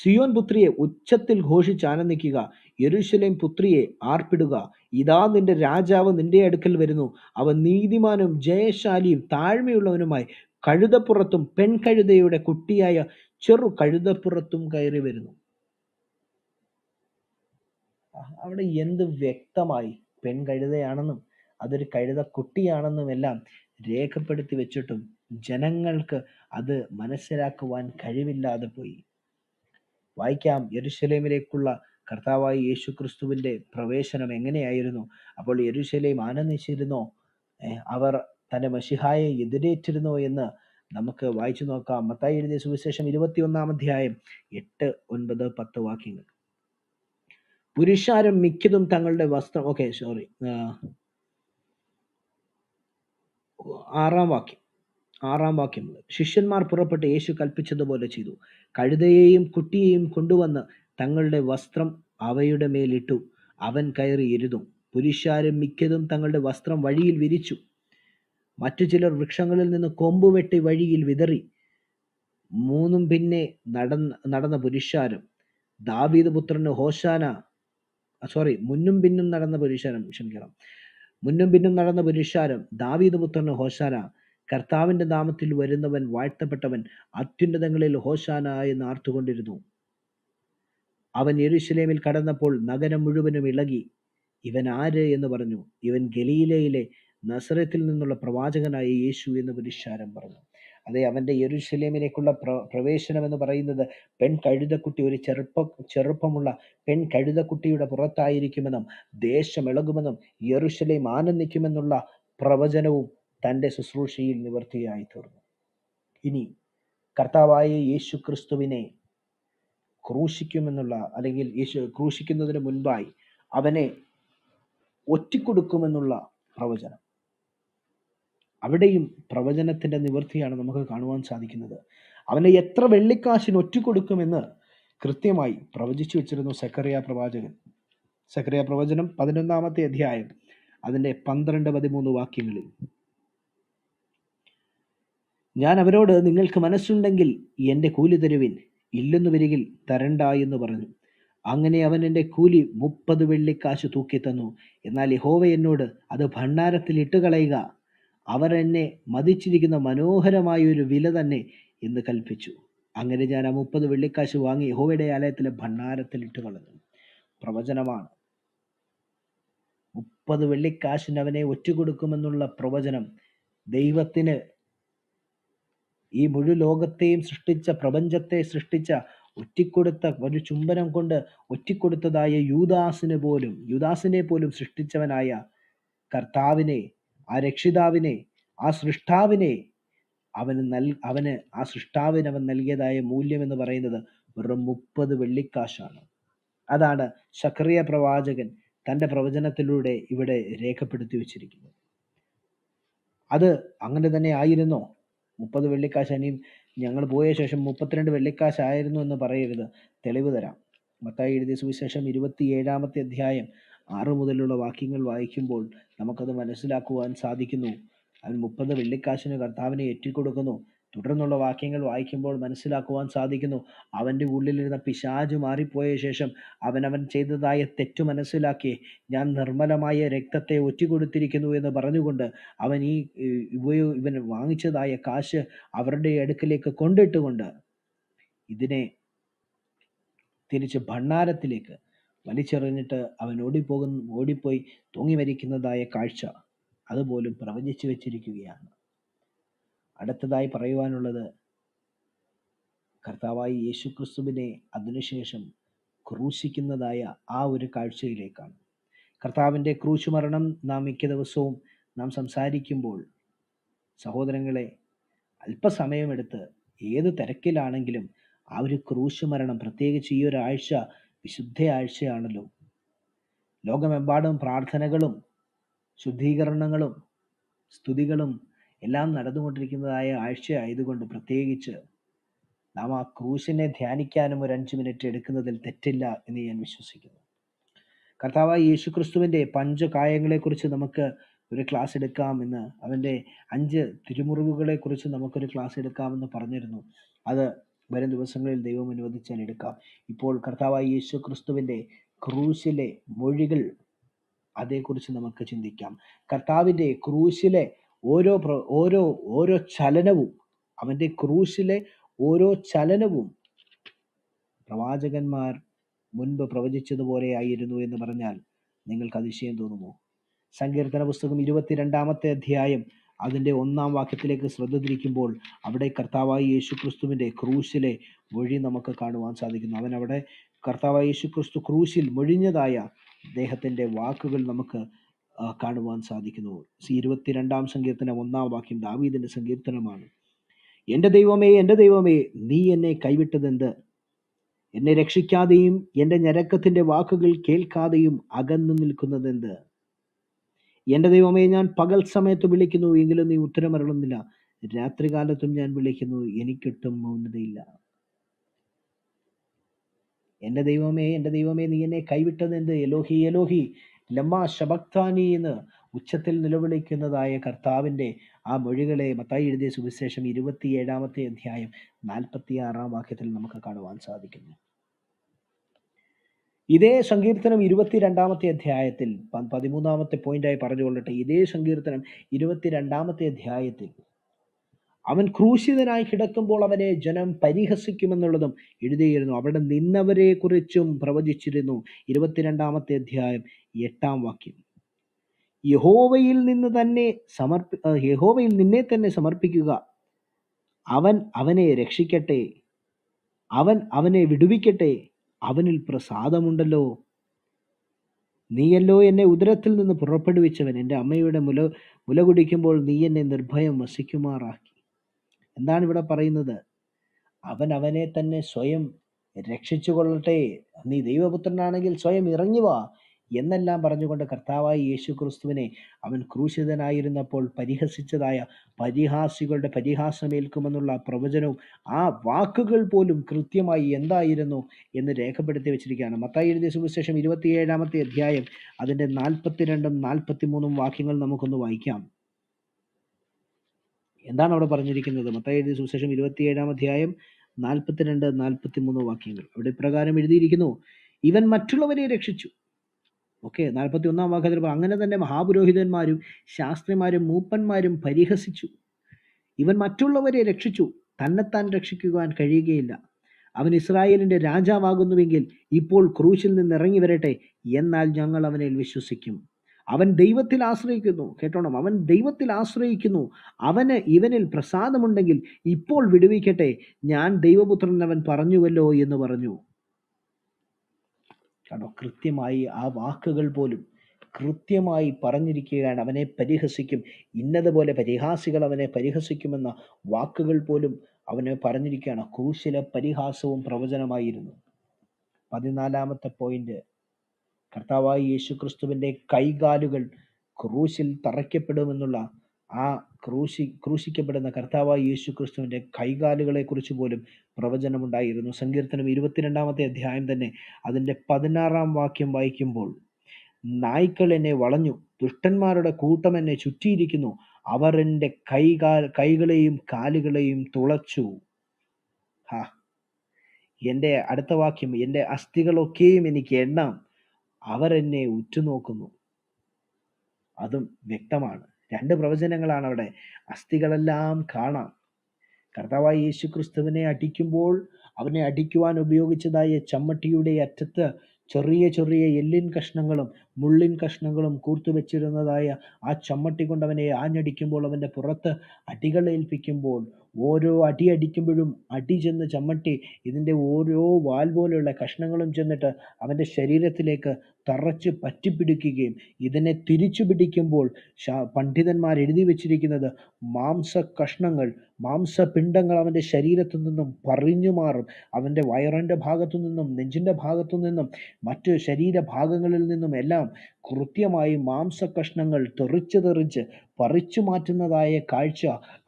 സിയോൻ പുത്രിയെ ഉച്ചത്തിൽ ഘോഷിച്ചാനന്ദിക്കുക യരുഷലേം പുത്രിയെ ആർപ്പിടുക ഇതാ നിന്റെ രാജാവ് നിന്റെ അടുക്കൽ വരുന്നു അവൻ നീതിമാനും ജയശാലിയും താഴ്മയുള്ളവനുമായി കഴുതപ്പുറത്തും പെൺകഴുതയുടെ കുട്ടിയായ ചെറു കഴുതപ്പുറത്തും കയറി വരുന്നു അവിടെ എന്ത് വ്യക്തമായി പെൺകഴുതയാണെന്നും അതൊരു കഴുത കുട്ടിയാണെന്നും എല്ലാം രേഖപ്പെടുത്തി വെച്ചിട്ടും ജനങ്ങൾക്ക് അത് മനസ്സിലാക്കുവാൻ കഴിവില്ലാതെ പോയി വായിക്കാം യെരുശലേമിലേക്കുള്ള കർത്താവായ യേശു ക്രിസ്തുവിൻ്റെ പ്രവേശനം എങ്ങനെയായിരുന്നു അപ്പോൾ യെരുശലേം ആനന്ദിച്ചിരുന്നോ അവർ തൻ്റെ മഷിഹായെ എതിരേറ്റിരുന്നോ എന്ന് നമുക്ക് വായിച്ചു നോക്കാം മത്തായി എഴുതിയ സുവിശേഷം ഇരുപത്തിയൊന്നാം അധ്യായം എട്ട് ഒൻപത് പത്ത് വാക്യങ്ങൾ പുരുഷാരം മിക്കതും തങ്ങളുടെ വസ്ത്രം ഓക്കെ സോറി ആറാം വാക്യം ആറാം വാക്യം ശിഷ്യന്മാർ പുറപ്പെട്ട് യേശു കൽപ്പിച്ചതുപോലെ ചെയ്തു കഴുതയെയും കുട്ടിയെയും കൊണ്ടുവന്ന് തങ്ങളുടെ വസ്ത്രം അവയുടെ മേലിട്ടു അവൻ കയറി ഇരുന്നു പുരുഷാരും മിക്കതും തങ്ങളുടെ വസ്ത്രം വഴിയിൽ വിരിച്ചു മറ്റു ചിലർ വൃക്ഷങ്ങളിൽ നിന്ന് കൊമ്പ് വെട്ടി വഴിയിൽ വിതറി മൂന്നും പിന്നെ നടന്ന നടന്ന പുരുഷാരും ദാവീദ് പുത്രന് ഹോശാന സോറി മുന്നും പിന്നും നടന്ന പുരുഷാരം ക്ഷമിക്കണം മുന്നും പിന്നും നടന്ന പുരുഷാരം ദാവീദ് പുത്രന് ഹോശാന കർത്താവിൻ്റെ നാമത്തിൽ വരുന്നവൻ വാഴ്ത്തപ്പെട്ടവൻ അത്യുന്നതങ്ങളിൽ ഹോശാന എന്ന് ആർത്തുകൊണ്ടിരുന്നു അവൻ യെരുശലേമിൽ കടന്നപ്പോൾ നഗരം മുഴുവനും ഇളകി ഇവൻ ആര് എന്ന് പറഞ്ഞു ഇവൻ ഗലീലയിലെ നസറത്തിൽ നിന്നുള്ള പ്രവാചകനായ യേശു എന്ന് പുരുഷാരം പറഞ്ഞു അതെ അവൻ്റെ യെരുശലേമിലേക്കുള്ള പ്ര പ്രവേശനം എന്ന് പറയുന്നത് പെൺ കഴുതക്കുട്ടി ഒരു ചെറുപ്പ ചെറുപ്പമുള്ള പെൺ കഴുതക്കുട്ടിയുടെ പുറത്തായിരിക്കുമെന്നും ദേശം ഇളകുമെന്നും യെറുശലേം ആനന്ദിക്കുമെന്നുള്ള പ്രവചനവും തൻ്റെ ശുശ്രൂഷയിൽ നിവർത്തിയായി തീർന്നു ഇനി കർത്താവായ യേശു ക്രിസ്തുവിനെ ക്രൂശിക്കുമെന്നുള്ള അല്ലെങ്കിൽ യേശു ക്രൂശിക്കുന്നതിന് മുൻപായി അവനെ ഒറ്റിക്കൊടുക്കുമെന്നുള്ള പ്രവചനം അവിടെയും പ്രവചനത്തിന്റെ നിവൃത്തിയാണ് നമുക്ക് കാണുവാൻ സാധിക്കുന്നത് അവനെ എത്ര വെള്ളിക്കാശിന് ഒറ്റിക്കൊടുക്കുമെന്ന് കൃത്യമായി പ്രവചിച്ചു വെച്ചിരുന്നു സക്കറിയ പ്രവാചകൻ സക്കറിയ പ്രവചനം പതിനൊന്നാമത്തെ അധ്യായം അതിൻ്റെ പന്ത്രണ്ട് പതിമൂന്ന് വാക്യങ്ങളിൽ ഞാൻ അവരോട് നിങ്ങൾക്ക് മനസ്സുണ്ടെങ്കിൽ എൻ്റെ കൂലി തരുവിൻ ഇല്ലെന്നു വരികിൽ തരണ്ട എന്ന് പറഞ്ഞു അങ്ങനെ അവൻ എൻ്റെ കൂലി മുപ്പത് വെള്ളിക്കാശ് തൂക്കിത്തന്നു തന്നു എന്നാൽ യഹോവ എന്നോട് അത് ഭണ്ഡാരത്തിൽ ഇട്ട് കളയുക അവർ എന്നെ മതിച്ചിരിക്കുന്ന മനോഹരമായ ഒരു വില തന്നെ എന്ന് കൽപ്പിച്ചു അങ്ങനെ ഞാൻ ആ മുപ്പത് വെള്ളിക്കാശ് വാങ്ങി യഹോവയുടെ ആലയത്തിലെ ഭണ്ഡാരത്തിൽ ഇട്ട് കളഞ്ഞു പ്രവചനമാണ് മുപ്പത് വെള്ളിക്കാശിന് അവനെ ഒറ്റ കൊടുക്കുമെന്നുള്ള പ്രവചനം ദൈവത്തിന് ഈ മുഴു ലോകത്തെയും സൃഷ്ടിച്ച പ്രപഞ്ചത്തെ സൃഷ്ടിച്ച ഒറ്റിക്കൊടുത്ത ഒരു ചുംബനം കൊണ്ട് ഒറ്റിക്കൊടുത്തതായ യൂദാസിനെ പോലും യൂദാസിനെ പോലും സൃഷ്ടിച്ചവനായ കർത്താവിനെ ആ രക്ഷിതാവിനെ ആ സൃഷ്ടാവിനെ അവന് നൽ അവന് ആ സൃഷ്ടാവിന് അവൻ നൽകിയതായ മൂല്യം എന്ന് പറയുന്നത് വെറും മുപ്പത് വെള്ളിക്കാശാണ് അതാണ് ശക്രിയ പ്രവാചകൻ തൻ്റെ പ്രവചനത്തിലൂടെ ഇവിടെ രേഖപ്പെടുത്തി വച്ചിരിക്കുന്നത് അത് അങ്ങനെ തന്നെ ആയിരുന്നോ മുപ്പത് വെള്ളിക്കാശ് ഇനിയും ഞങ്ങൾ പോയ ശേഷം മുപ്പത്തിരണ്ട് വെള്ളിക്കാശായിരുന്നു എന്ന് പറയരുത് തെളിവ് തരാം മത്തായി എഴുതിയ സുവിശേഷം ഇരുപത്തി ഏഴാമത്തെ അധ്യായം ആറ് മുതലുള്ള വാക്യങ്ങൾ വായിക്കുമ്പോൾ നമുക്കത് മനസ്സിലാക്കുവാൻ സാധിക്കുന്നു അവൻ മുപ്പത് വെള്ളിക്കാശിന് കർത്താവിനെ ഏറ്റിക്കൊടുക്കുന്നു തുടർന്നുള്ള വാക്യങ്ങൾ വായിക്കുമ്പോൾ മനസ്സിലാക്കുവാൻ സാധിക്കുന്നു അവൻ്റെ ഉള്ളിലിരുന്ന പിശാജ് മാറിപ്പോയ ശേഷം അവൻ അവൻ ചെയ്തതായ തെറ്റു മനസ്സിലാക്കി ഞാൻ നിർമ്മലമായ രക്തത്തെ ഒറ്റിക്കൊടുത്തിരിക്കുന്നു എന്ന് പറഞ്ഞുകൊണ്ട് അവൻ ഈ ഉപയോ ഇവൻ വാങ്ങിച്ചതായ കാശ് അവരുടെ അടുക്കിലേക്ക് കൊണ്ടിട്ടുകൊണ്ട് ഇതിനെ തിരിച്ച് ഭണ്ണാരത്തിലേക്ക് വലിച്ചെറിഞ്ഞിട്ട് അവൻ ഓടിപ്പോകുന്നു ഓടിപ്പോയി തൂങ്ങി മരിക്കുന്നതായ കാഴ്ച അതുപോലും പ്രവചിച്ചു വെച്ചിരിക്കുകയാണ് അടുത്തതായി പറയുവാനുള്ളത് കർത്താവായി യേശുക്രിസ്തുവിനെ അതിനുശേഷം ക്രൂശിക്കുന്നതായ ആ ഒരു കാഴ്ചയിലേക്കാണ് കർത്താവിൻ്റെ ക്രൂശ് മരണം നാം മിക്ക ദിവസവും നാം സംസാരിക്കുമ്പോൾ സഹോദരങ്ങളെ അല്പസമയമെടുത്ത് ഏത് തിരക്കിലാണെങ്കിലും ആ ഒരു ക്രൂശ് മരണം പ്രത്യേകിച്ച് ഈ ഒരാഴ്ച വിശുദ്ധ ആഴ്ചയാണല്ലോ ലോകമെമ്പാടും പ്രാർത്ഥനകളും ശുദ്ധീകരണങ്ങളും സ്തുതികളും എല്ലാം നടന്നുകൊണ്ടിരിക്കുന്നതായ ആഴ്ച ആയതുകൊണ്ട് പ്രത്യേകിച്ച് നാം ആ ക്രൂശിനെ ധ്യാനിക്കാനും ഒരു അഞ്ച് മിനിറ്റ് എടുക്കുന്നതിൽ തെറ്റില്ല എന്ന് ഞാൻ വിശ്വസിക്കുന്നു കർത്താവായ യേശുക്രിസ്തുവിൻ്റെ പഞ്ചകായങ്ങളെക്കുറിച്ച് നമുക്ക് ഒരു ക്ലാസ് എടുക്കാമെന്ന് അവൻ്റെ അഞ്ച് തിരുമുറിവുകളെക്കുറിച്ച് നമുക്കൊരു ക്ലാസ് എടുക്കാമെന്ന് പറഞ്ഞിരുന്നു അത് വരും ദിവസങ്ങളിൽ ദൈവം അനുവദിച്ചാൽ എടുക്കാം ഇപ്പോൾ കർത്താവായ യേശു ക്രിസ്തുവിൻ്റെ ക്രൂശിലെ മൊഴികൾ അതേക്കുറിച്ച് നമുക്ക് ചിന്തിക്കാം കർത്താവിൻ്റെ ക്രൂശിലെ ഓരോ ഓരോ ഓരോ ചലനവും അവൻ്റെ ക്രൂശിലെ ഓരോ ചലനവും പ്രവാചകന്മാർ മുൻപ് പ്രവചിച്ചതുപോലെ ആയിരുന്നു എന്ന് പറഞ്ഞാൽ നിങ്ങൾക്ക് അതിശയം തോന്നുമോ സങ്കീർത്തന പുസ്തകം ഇരുപത്തിരണ്ടാമത്തെ അധ്യായം അതിൻ്റെ ഒന്നാം വാക്യത്തിലേക്ക് ശ്രദ്ധ തിരിക്കുമ്പോൾ അവിടെ കർത്താവായി യേശു ക്രിസ്തുവിൻ്റെ ക്രൂശിലെ മൊഴി നമുക്ക് കാണുവാൻ സാധിക്കുന്നു അവൻ അവിടെ കർത്താവായ യേശു ക്രിസ്തു ക്രൂശിൽ മൊഴിഞ്ഞതായ അദ്ദേഹത്തിൻ്റെ വാക്കുകൾ നമുക്ക് കാണുവാൻ സാധിക്കുന്നു ഇരുപത്തിരണ്ടാം സങ്കീർത്തനം ഒന്നാം വാക്യം ദാവീദിന്റെ സങ്കീർത്തനമാണ് എൻ്റെ ദൈവമേ എൻ്റെ ദൈവമേ നീ എന്നെ കൈവിട്ടതെന്ത് എന്നെ രക്ഷിക്കാതെയും എൻ്റെ ഞരക്കത്തിൻ്റെ വാക്കുകൾ കേൾക്കാതെയും അകന്നു നിൽക്കുന്നതെന്ത് എൻ്റെ ദൈവമേ ഞാൻ പകൽ സമയത്ത് വിളിക്കുന്നു എങ്കിലും നീ ഉത്തരമരളുന്നില്ല രാത്രികാലത്തും ഞാൻ വിളിക്കുന്നു എനിക്കൊട്ടും മൗനതയില്ല എൻ്റെ ദൈവമേ എൻ്റെ ദൈവമേ നീ എന്നെ എന്ത് എലോഹി എലോഹി ലമ്മ ശബക്താനി എന്ന് ഉച്ചത്തിൽ നിലവിളിക്കുന്നതായ കർത്താവിൻ്റെ ആ മൊഴികളെ മത്തായി എഴുതിയ സുവിശേഷം ഇരുപത്തി ഏഴാമത്തെ അധ്യായം നാൽപ്പത്തി ആറാം വാക്യത്തിൽ നമുക്ക് കാണുവാൻ സാധിക്കുന്നു ഇതേ സങ്കീർത്തനം ഇരുപത്തിരണ്ടാമത്തെ അധ്യായത്തിൽ പതിമൂന്നാമത്തെ പോയിന്റായി പറഞ്ഞുകൊള്ളട്ടെ ഇതേ സങ്കീർത്തനം ഇരുപത്തിരണ്ടാമത്തെ അധ്യായത്തിൽ അവൻ ക്രൂശിതനായി കിടക്കുമ്പോൾ അവനെ ജനം പരിഹസിക്കുമെന്നുള്ളതും എഴുതിയിരുന്നു അവിടെ നിന്നവരെ കുറിച്ചും പ്രവചിച്ചിരുന്നു ഇരുപത്തിരണ്ടാമത്തെ അധ്യായം എട്ടാം വാക്യം യഹോവയിൽ നിന്ന് തന്നെ സമർപ്പി യഹോവയിൽ നിന്നെ തന്നെ സമർപ്പിക്കുക അവൻ അവനെ രക്ഷിക്കട്ടെ അവൻ അവനെ വിടുവിക്കട്ടെ അവനിൽ പ്രസാദമുണ്ടല്ലോ നീയല്ലോ എന്നെ ഉദരത്തിൽ നിന്ന് പുറപ്പെടുവിച്ചവൻ എൻ്റെ അമ്മയുടെ മുല മുല കുടിക്കുമ്പോൾ നീ എന്നെ നിർഭയം വസിക്കുമാറാക്കി എന്താണ് ഇവിടെ പറയുന്നത് അവൻ അവനെ തന്നെ സ്വയം രക്ഷിച്ചു കൊള്ളട്ടെ നീ ദൈവപുത്രനാണെങ്കിൽ സ്വയം ഇറങ്ങി വാ എന്നെല്ലാം പറഞ്ഞുകൊണ്ട് കർത്താവായ യേശു ക്രിസ്തുവിനെ അവൻ ക്രൂശിതനായിരുന്നപ്പോൾ പരിഹസിച്ചതായ പരിഹാസികളുടെ പരിഹാസമേൽക്കുമെന്നുള്ള പ്രവചനവും ആ വാക്കുകൾ പോലും കൃത്യമായി എന്തായിരുന്നു എന്ന് രേഖപ്പെടുത്തി വെച്ചിരിക്കുകയാണ് മത്തായി എഴുതിയ സുവിശേഷം ഇരുപത്തിയേഴാമത്തെ അധ്യായം അതിൻ്റെ നാൽപ്പത്തിരണ്ടും നാൽപ്പത്തിമൂന്നും വാക്യങ്ങൾ നമുക്കൊന്ന് വായിക്കാം എന്താണ് അവിടെ പറഞ്ഞിരിക്കുന്നത് മത്തായി എഴുതിയ സുവിശേഷം ഇരുപത്തിയേഴാം അധ്യായം നാൽപ്പത്തിരണ്ട് മൂന്ന് വാക്യങ്ങൾ അവിടെ പ്രകാരം എഴുതിയിരിക്കുന്നു ഇവൻ മറ്റുള്ളവരെ രക്ഷിച്ചു ഓക്കെ നാൽപ്പത്തി ഒന്നാം വാക്യത്തിൽ അങ്ങനെ തന്നെ മഹാപുരോഹിതന്മാരും ശാസ്ത്രിമാരും മൂപ്പന്മാരും പരിഹസിച്ചു ഇവൻ മറ്റുള്ളവരെ രക്ഷിച്ചു തന്നെത്താൻ രക്ഷിക്കുവാൻ കഴിയുകയില്ല അവൻ ഇസ്രായേലിൻ്റെ രാജാവാകുന്നുവെങ്കിൽ ഇപ്പോൾ ക്രൂശിൽ നിന്ന് ഇറങ്ങി വരട്ടെ എന്നാൽ ഞങ്ങൾ അവനിൽ വിശ്വസിക്കും അവൻ ദൈവത്തിൽ ആശ്രയിക്കുന്നു കേട്ടോണം അവൻ ദൈവത്തിൽ ആശ്രയിക്കുന്നു അവന് ഇവനിൽ പ്രസാദമുണ്ടെങ്കിൽ ഇപ്പോൾ വിടുവിക്കട്ടെ ഞാൻ ദൈവപുത്രൻ അവൻ പറഞ്ഞുവല്ലോ എന്ന് പറഞ്ഞു കണ്ടോ കൃത്യമായി ആ വാക്കുകൾ പോലും കൃത്യമായി പറഞ്ഞിരിക്കുകയാണ് അവനെ പരിഹസിക്കും ഇന്നതുപോലെ പരിഹാസികൾ അവനെ പരിഹസിക്കുമെന്ന വാക്കുകൾ പോലും അവനെ പറഞ്ഞിരിക്കുകയാണ് കൂശില പരിഹാസവും പ്രവചനമായിരുന്നു പതിനാലാമത്തെ പോയിന്റ് കർത്താവായി യേശു ക്രിസ്തുവിൻ്റെ കൈകാലുകൾ ക്രൂശിൽ തറയ്ക്കപ്പെടുമെന്നുള്ള ആ ക്രൂശി ക്രൂശിക്കപ്പെടുന്ന കർത്താവായ യേശു ക്രിസ്തുവിൻ്റെ കൈകാലുകളെക്കുറിച്ച് പോലും പ്രവചനമുണ്ടായിരുന്നു സങ്കീർത്തനം ഇരുപത്തിരണ്ടാമത്തെ അധ്യായം തന്നെ അതിൻ്റെ പതിനാറാം വാക്യം വായിക്കുമ്പോൾ നായ്ക്കൾ എന്നെ വളഞ്ഞു ദുഷ്ടന്മാരുടെ കൂട്ടം എന്നെ ചുറ്റിയിരിക്കുന്നു അവർ എൻ്റെ കൈകാ കൈകളെയും കാലുകളെയും തുളച്ചു ഹാ എൻ്റെ അടുത്ത വാക്യം എൻ്റെ അസ്ഥികളൊക്കെയും എനിക്ക് എണ്ണാം അവരെന്നെ ഉറ്റുനോക്കുന്നു അതും വ്യക്തമാണ് രണ്ട് പ്രവചനങ്ങളാണ് അവിടെ അസ്ഥികളെല്ലാം കാണാം കർത്താവായ യേശു ക്രിസ്തുവിനെ അടിക്കുമ്പോൾ അവനെ അടിക്കുവാൻ ഉപയോഗിച്ചതായ ചമ്മട്ടിയുടെ അറ്റത്ത് ചെറിയ ചെറിയ എല്ലിൻ കഷ്ണങ്ങളും മുള്ളിൻ കഷ്ണങ്ങളും കൂർത്തു വെച്ചിരുന്നതായ ആ ചമ്മട്ടി കൊണ്ട് അവനെ ആഞ്ഞടിക്കുമ്പോൾ അവൻ്റെ പുറത്ത് അടികളേൽപ്പിക്കുമ്പോൾ ഓരോ അടി അടിക്കുമ്പോഴും അടി ചെന്ന് ചമ്മട്ടി ഇതിൻ്റെ ഓരോ വാൽ പോലെയുള്ള കഷ്ണങ്ങളും ചെന്നിട്ട് അവൻ്റെ ശരീരത്തിലേക്ക് തറച്ച് പറ്റിപ്പിടിക്കുകയും ഇതിനെ തിരിച്ചു പിടിക്കുമ്പോൾ പണ്ഡിതന്മാർ എഴുതി വച്ചിരിക്കുന്നത് മാംസ കഷ്ണങ്ങൾ മാംസപിണ്ഡങ്ങൾ അവൻ്റെ ശരീരത്തു നിന്നും പറിഞ്ഞു മാറും അവൻ്റെ വയറിൻ്റെ ഭാഗത്തു നിന്നും നെഞ്ചിൻ്റെ ഭാഗത്തു നിന്നും മറ്റ് ശരീരഭാഗങ്ങളിൽ നിന്നും എല്ലാം കൃത്യമായി മാംസകഷ്ണങ്ങൾ തെറിച്ച് തെറിച്ച് പറിച്ചു മാറ്റുന്നതായ കാഴ്ച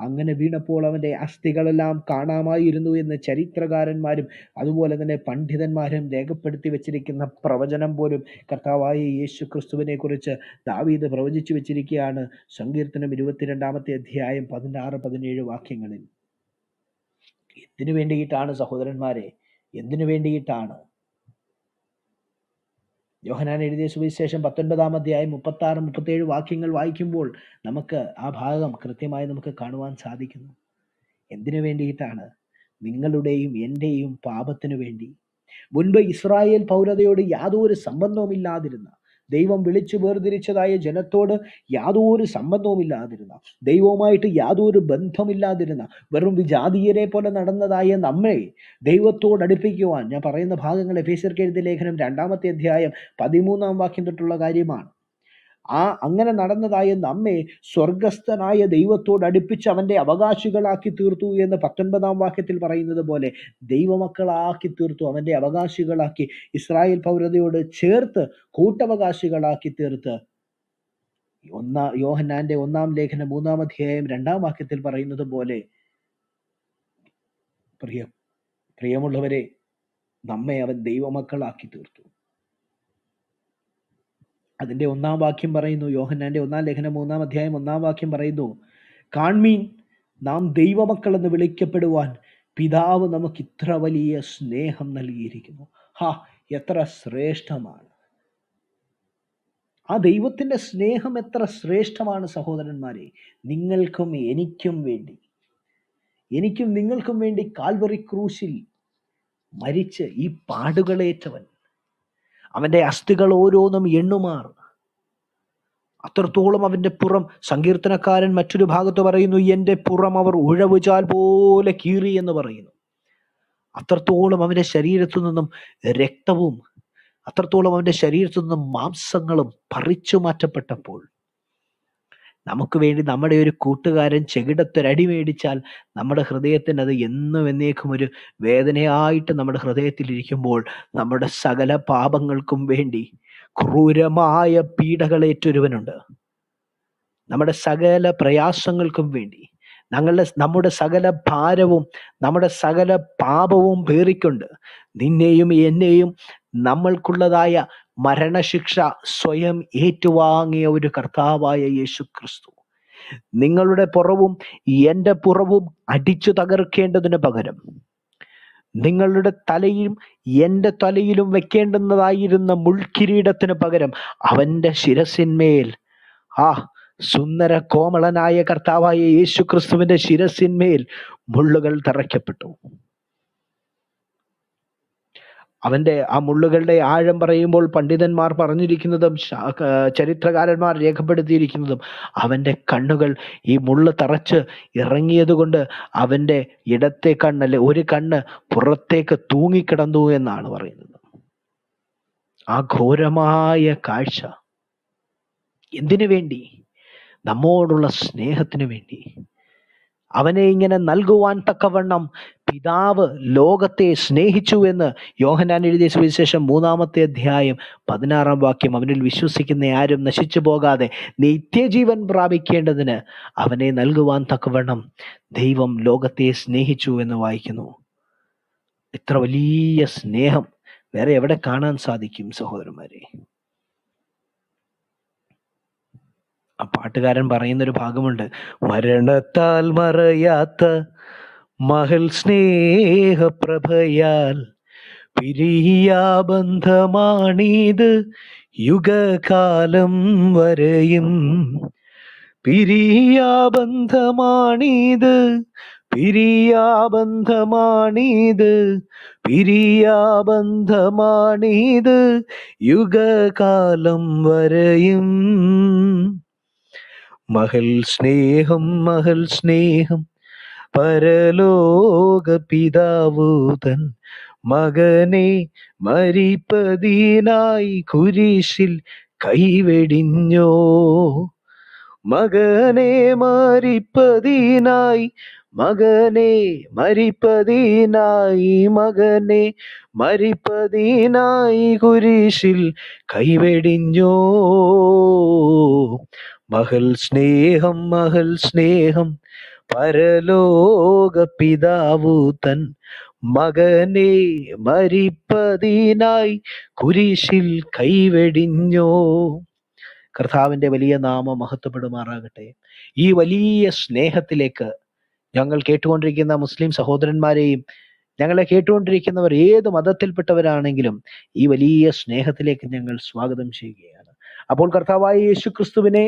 അങ്ങനെ വീണപ്പോൾ അവൻ്റെ അസ്ഥികളെല്ലാം കാണാമായിരുന്നു എന്ന് ചരിത്രകാരന്മാരും അതുപോലെ തന്നെ പണ്ഡിതന്മാരും രേഖപ്പെടുത്തി വെച്ചിരിക്കുന്ന പ്രവചനം പോലും കർത്താവായ യേശു ക്രിസ്തുവിനെ കുറിച്ച് ദാവീത് പ്രവചിച്ചു വെച്ചിരിക്കുകയാണ് സങ്കീർത്തനം ഇരുപത്തിരണ്ടാമത്തെ അധ്യായം പതിനാറ് പതിനേഴ് വാക്യങ്ങളിൽ എന്തിനു വേണ്ടിയിട്ടാണ് സഹോദരന്മാരെ എന്തിനു വേണ്ടിയിട്ടാണ് യോഹനാൻ എഴുതിയ സുവിശേഷം പത്തൊൻപതാം അധ്യായം മുപ്പത്തി ആറ് മുപ്പത്തേഴ് വാക്യങ്ങൾ വായിക്കുമ്പോൾ നമുക്ക് ആ ഭാഗം കൃത്യമായി നമുക്ക് കാണുവാൻ സാധിക്കുന്നു എന്തിനു വേണ്ടിയിട്ടാണ് നിങ്ങളുടെയും എൻ്റെയും പാപത്തിനു വേണ്ടി മുൻപ് ഇസ്രായേൽ പൗരതയോട് യാതൊരു ഇല്ലാതിരുന്ന ദൈവം വിളിച്ചു വേർതിരിച്ചതായ ജനത്തോട് യാതൊരു സംബന്ധവുമില്ലാതിരുന്ന ദൈവവുമായിട്ട് യാതൊരു ബന്ധമില്ലാതിരുന്ന വെറും വിജാതീയരെ പോലെ നടന്നതായ നമ്മെ ദൈവത്തോട് അടുപ്പിക്കുവാൻ ഞാൻ പറയുന്ന ഭാഗങ്ങൾ എഫേസർക്കെഴുതിയ ലേഖനം രണ്ടാമത്തെ അധ്യായം പതിമൂന്നാം വാക്യം തൊട്ടുള്ള കാര്യമാണ് ആ അങ്ങനെ നടന്നതായ നമ്മെ സ്വർഗസ്ഥനായ ദൈവത്തോട് അടുപ്പിച്ച് അവൻ്റെ അവകാശികളാക്കി തീർത്തു എന്ന് പത്തൊൻപതാം വാക്യത്തിൽ പറയുന്നത് പോലെ ദൈവമക്കളാക്കി തീർത്തു അവൻ്റെ അവകാശികളാക്കി ഇസ്രായേൽ പൗരതയോട് ചേർത്ത് കൂട്ടവകാശികളാക്കി തീർത്ത് ഒന്നാ യോഹന്നാന്റെ ഒന്നാം ലേഖനം മൂന്നാം അധ്യായം രണ്ടാം വാക്യത്തിൽ പറയുന്നത് പോലെ പ്രിയ പ്രിയമുള്ളവരെ നമ്മെ അവൻ ദൈവമക്കളാക്കി തീർത്തു അതിൻ്റെ ഒന്നാം വാക്യം പറയുന്നു യോഹന്നാൻ്റെ ഒന്നാം ലേഖനം മൂന്നാം അധ്യായം ഒന്നാം വാക്യം പറയുന്നു കാൺമീൻ നാം ദൈവമക്കളെന്ന് വിളിക്കപ്പെടുവാൻ പിതാവ് നമുക്ക് ഇത്ര വലിയ സ്നേഹം നൽകിയിരിക്കുന്നു ഹാ എത്ര ശ്രേഷ്ഠമാണ് ആ ദൈവത്തിൻ്റെ സ്നേഹം എത്ര ശ്രേഷ്ഠമാണ് സഹോദരന്മാരെ നിങ്ങൾക്കും എനിക്കും വേണ്ടി എനിക്കും നിങ്ങൾക്കും വേണ്ടി കാൽവറി ക്രൂശിൽ മരിച്ച് ഈ പാടുകളേറ്റവൻ അവൻ്റെ അസ്ഥികൾ ഓരോന്നും എണ്ണുമാർ അത്രത്തോളം അവൻ്റെ പുറം സങ്കീർത്തനക്കാരൻ മറ്റൊരു ഭാഗത്ത് പറയുന്നു എൻ്റെ പുറം അവർ ഉഴവുചാൽ പോലെ കീറി എന്ന് പറയുന്നു അത്രത്തോളം അവൻ്റെ ശരീരത്തു നിന്നും രക്തവും അത്രത്തോളം അവൻ്റെ ശരീരത്തു നിന്നും മാംസങ്ങളും പറിച്ചു മാറ്റപ്പെട്ടപ്പോൾ നമുക്ക് വേണ്ടി നമ്മുടെ ഒരു കൂട്ടുകാരൻ ചെകിടത്തൊരടി മേടിച്ചാൽ നമ്മുടെ ഹൃദയത്തിന് അത് എന്നും എന്നേക്കും ഒരു വേദനയായിട്ട് നമ്മുടെ ഹൃദയത്തിലിരിക്കുമ്പോൾ നമ്മുടെ സകല പാപങ്ങൾക്കും വേണ്ടി ക്രൂരമായ പീഡകളേറ്റൊരുവനുണ്ട് നമ്മുടെ സകല പ്രയാസങ്ങൾക്കും വേണ്ടി ഞങ്ങളുടെ നമ്മുടെ സകല ഭാരവും നമ്മുടെ സകല പാപവും പേറിക്കൊണ്ട് നിന്നെയും എന്നെയും നമ്മൾക്കുള്ളതായ മരണശിക്ഷ സ്വയം ഏറ്റുവാങ്ങിയ ഒരു കർത്താവായ യേശു ക്രിസ്തു നിങ്ങളുടെ പുറവും എൻ്റെ പുറവും അടിച്ചു തകർക്കേണ്ടതിന് പകരം നിങ്ങളുടെ തലയും എൻ്റെ തലയിലും വെക്കേണ്ടുന്നതായിരുന്ന മുൾക്കിരീടത്തിന് പകരം അവൻ്റെ ശിരസിന്മേൽ ആ സുന്ദര കോമളനായ കർത്താവായ യേശു ക്രിസ്തുവിൻ്റെ ശിരസിന്മേൽ മുള്ളുകൾ തറയ്ക്കപ്പെട്ടു അവന്റെ ആ മുള്ളുകളുടെ ആഴം പറയുമ്പോൾ പണ്ഡിതന്മാർ പറഞ്ഞിരിക്കുന്നതും ചരിത്രകാരന്മാർ രേഖപ്പെടുത്തിയിരിക്കുന്നതും അവന്റെ കണ്ണുകൾ ഈ മുള്ള് തറച്ച് കൊണ്ട് അവന്റെ ഇടത്തെ കണ്ണല്ലെ ഒരു കണ്ണ് പുറത്തേക്ക് തൂങ്ങിക്കിടന്നു എന്നാണ് പറയുന്നത് ആ ഘോരമായ കാഴ്ച എന്തിനു വേണ്ടി നമ്മോടുള്ള സ്നേഹത്തിനു വേണ്ടി അവനെ ഇങ്ങനെ നൽകുവാൻ തക്കവണ്ണം പിതാവ് ലോകത്തെ സ്നേഹിച്ചു എന്ന് യോഹനാൻ എഴുതിയ സുവിശേഷം മൂന്നാമത്തെ അധ്യായം പതിനാറാം വാക്യം അവനിൽ വിശ്വസിക്കുന്ന ആരും നശിച്ചു പോകാതെ നിത്യജീവൻ പ്രാപിക്കേണ്ടതിന് അവനെ നൽകുവാൻ തക്കവണ്ണം ദൈവം ലോകത്തെ സ്നേഹിച്ചു എന്ന് വായിക്കുന്നു ഇത്ര വലിയ സ്നേഹം വേറെ എവിടെ കാണാൻ സാധിക്കും സഹോദരന്മാരെ ആ പാട്ടുകാരൻ പറയുന്നൊരു ഭാഗമുണ്ട് മരണത്താൽ മറയാത്ത മഹൽ സ്നേഹപ്രഭയാൽ പിരിയാ ബന്ധമാണീത് യുഗകാലം വരെയും പിരിയാ ബന്ധമാണീത് പിരിയാ പിരിയാ യുഗകാലം വരെയും മഹൽ സ്നേഹം മഹൽ സ്നേഹം പരലോക പിതാവൂതൻ മകനെ മരിപ്പതിനായി കുരിശിൽ കൈവെടിഞ്ഞോ മകനെ മരിപ്പതിനായി മകനെ മരിപ്പതിനായി മകനെ മരിപ്പതിനായി കുരിശിൽ കൈവെടിഞ്ഞോ മഹൽ സ്നേഹം മഹൽ സ്നേഹം പരലോക പിതാവു തൻ മകനെ മരിപ്പതിനായി കുരിശിൽ കൈവെടിഞ്ഞോ കർത്താവിൻ്റെ വലിയ നാമം മഹത്വപ്പെടുമാറാകട്ടെ ഈ വലിയ സ്നേഹത്തിലേക്ക് ഞങ്ങൾ കേട്ടുകൊണ്ടിരിക്കുന്ന മുസ്ലിം സഹോദരന്മാരെയും ഞങ്ങളെ കേട്ടുകൊണ്ടിരിക്കുന്നവർ ഏത് മതത്തിൽപ്പെട്ടവരാണെങ്കിലും ഈ വലിയ സ്നേഹത്തിലേക്ക് ഞങ്ങൾ സ്വാഗതം ചെയ്യുകയാണ് അപ്പോൾ കർത്താവായ യേശു ക്രിസ്തുവിനെ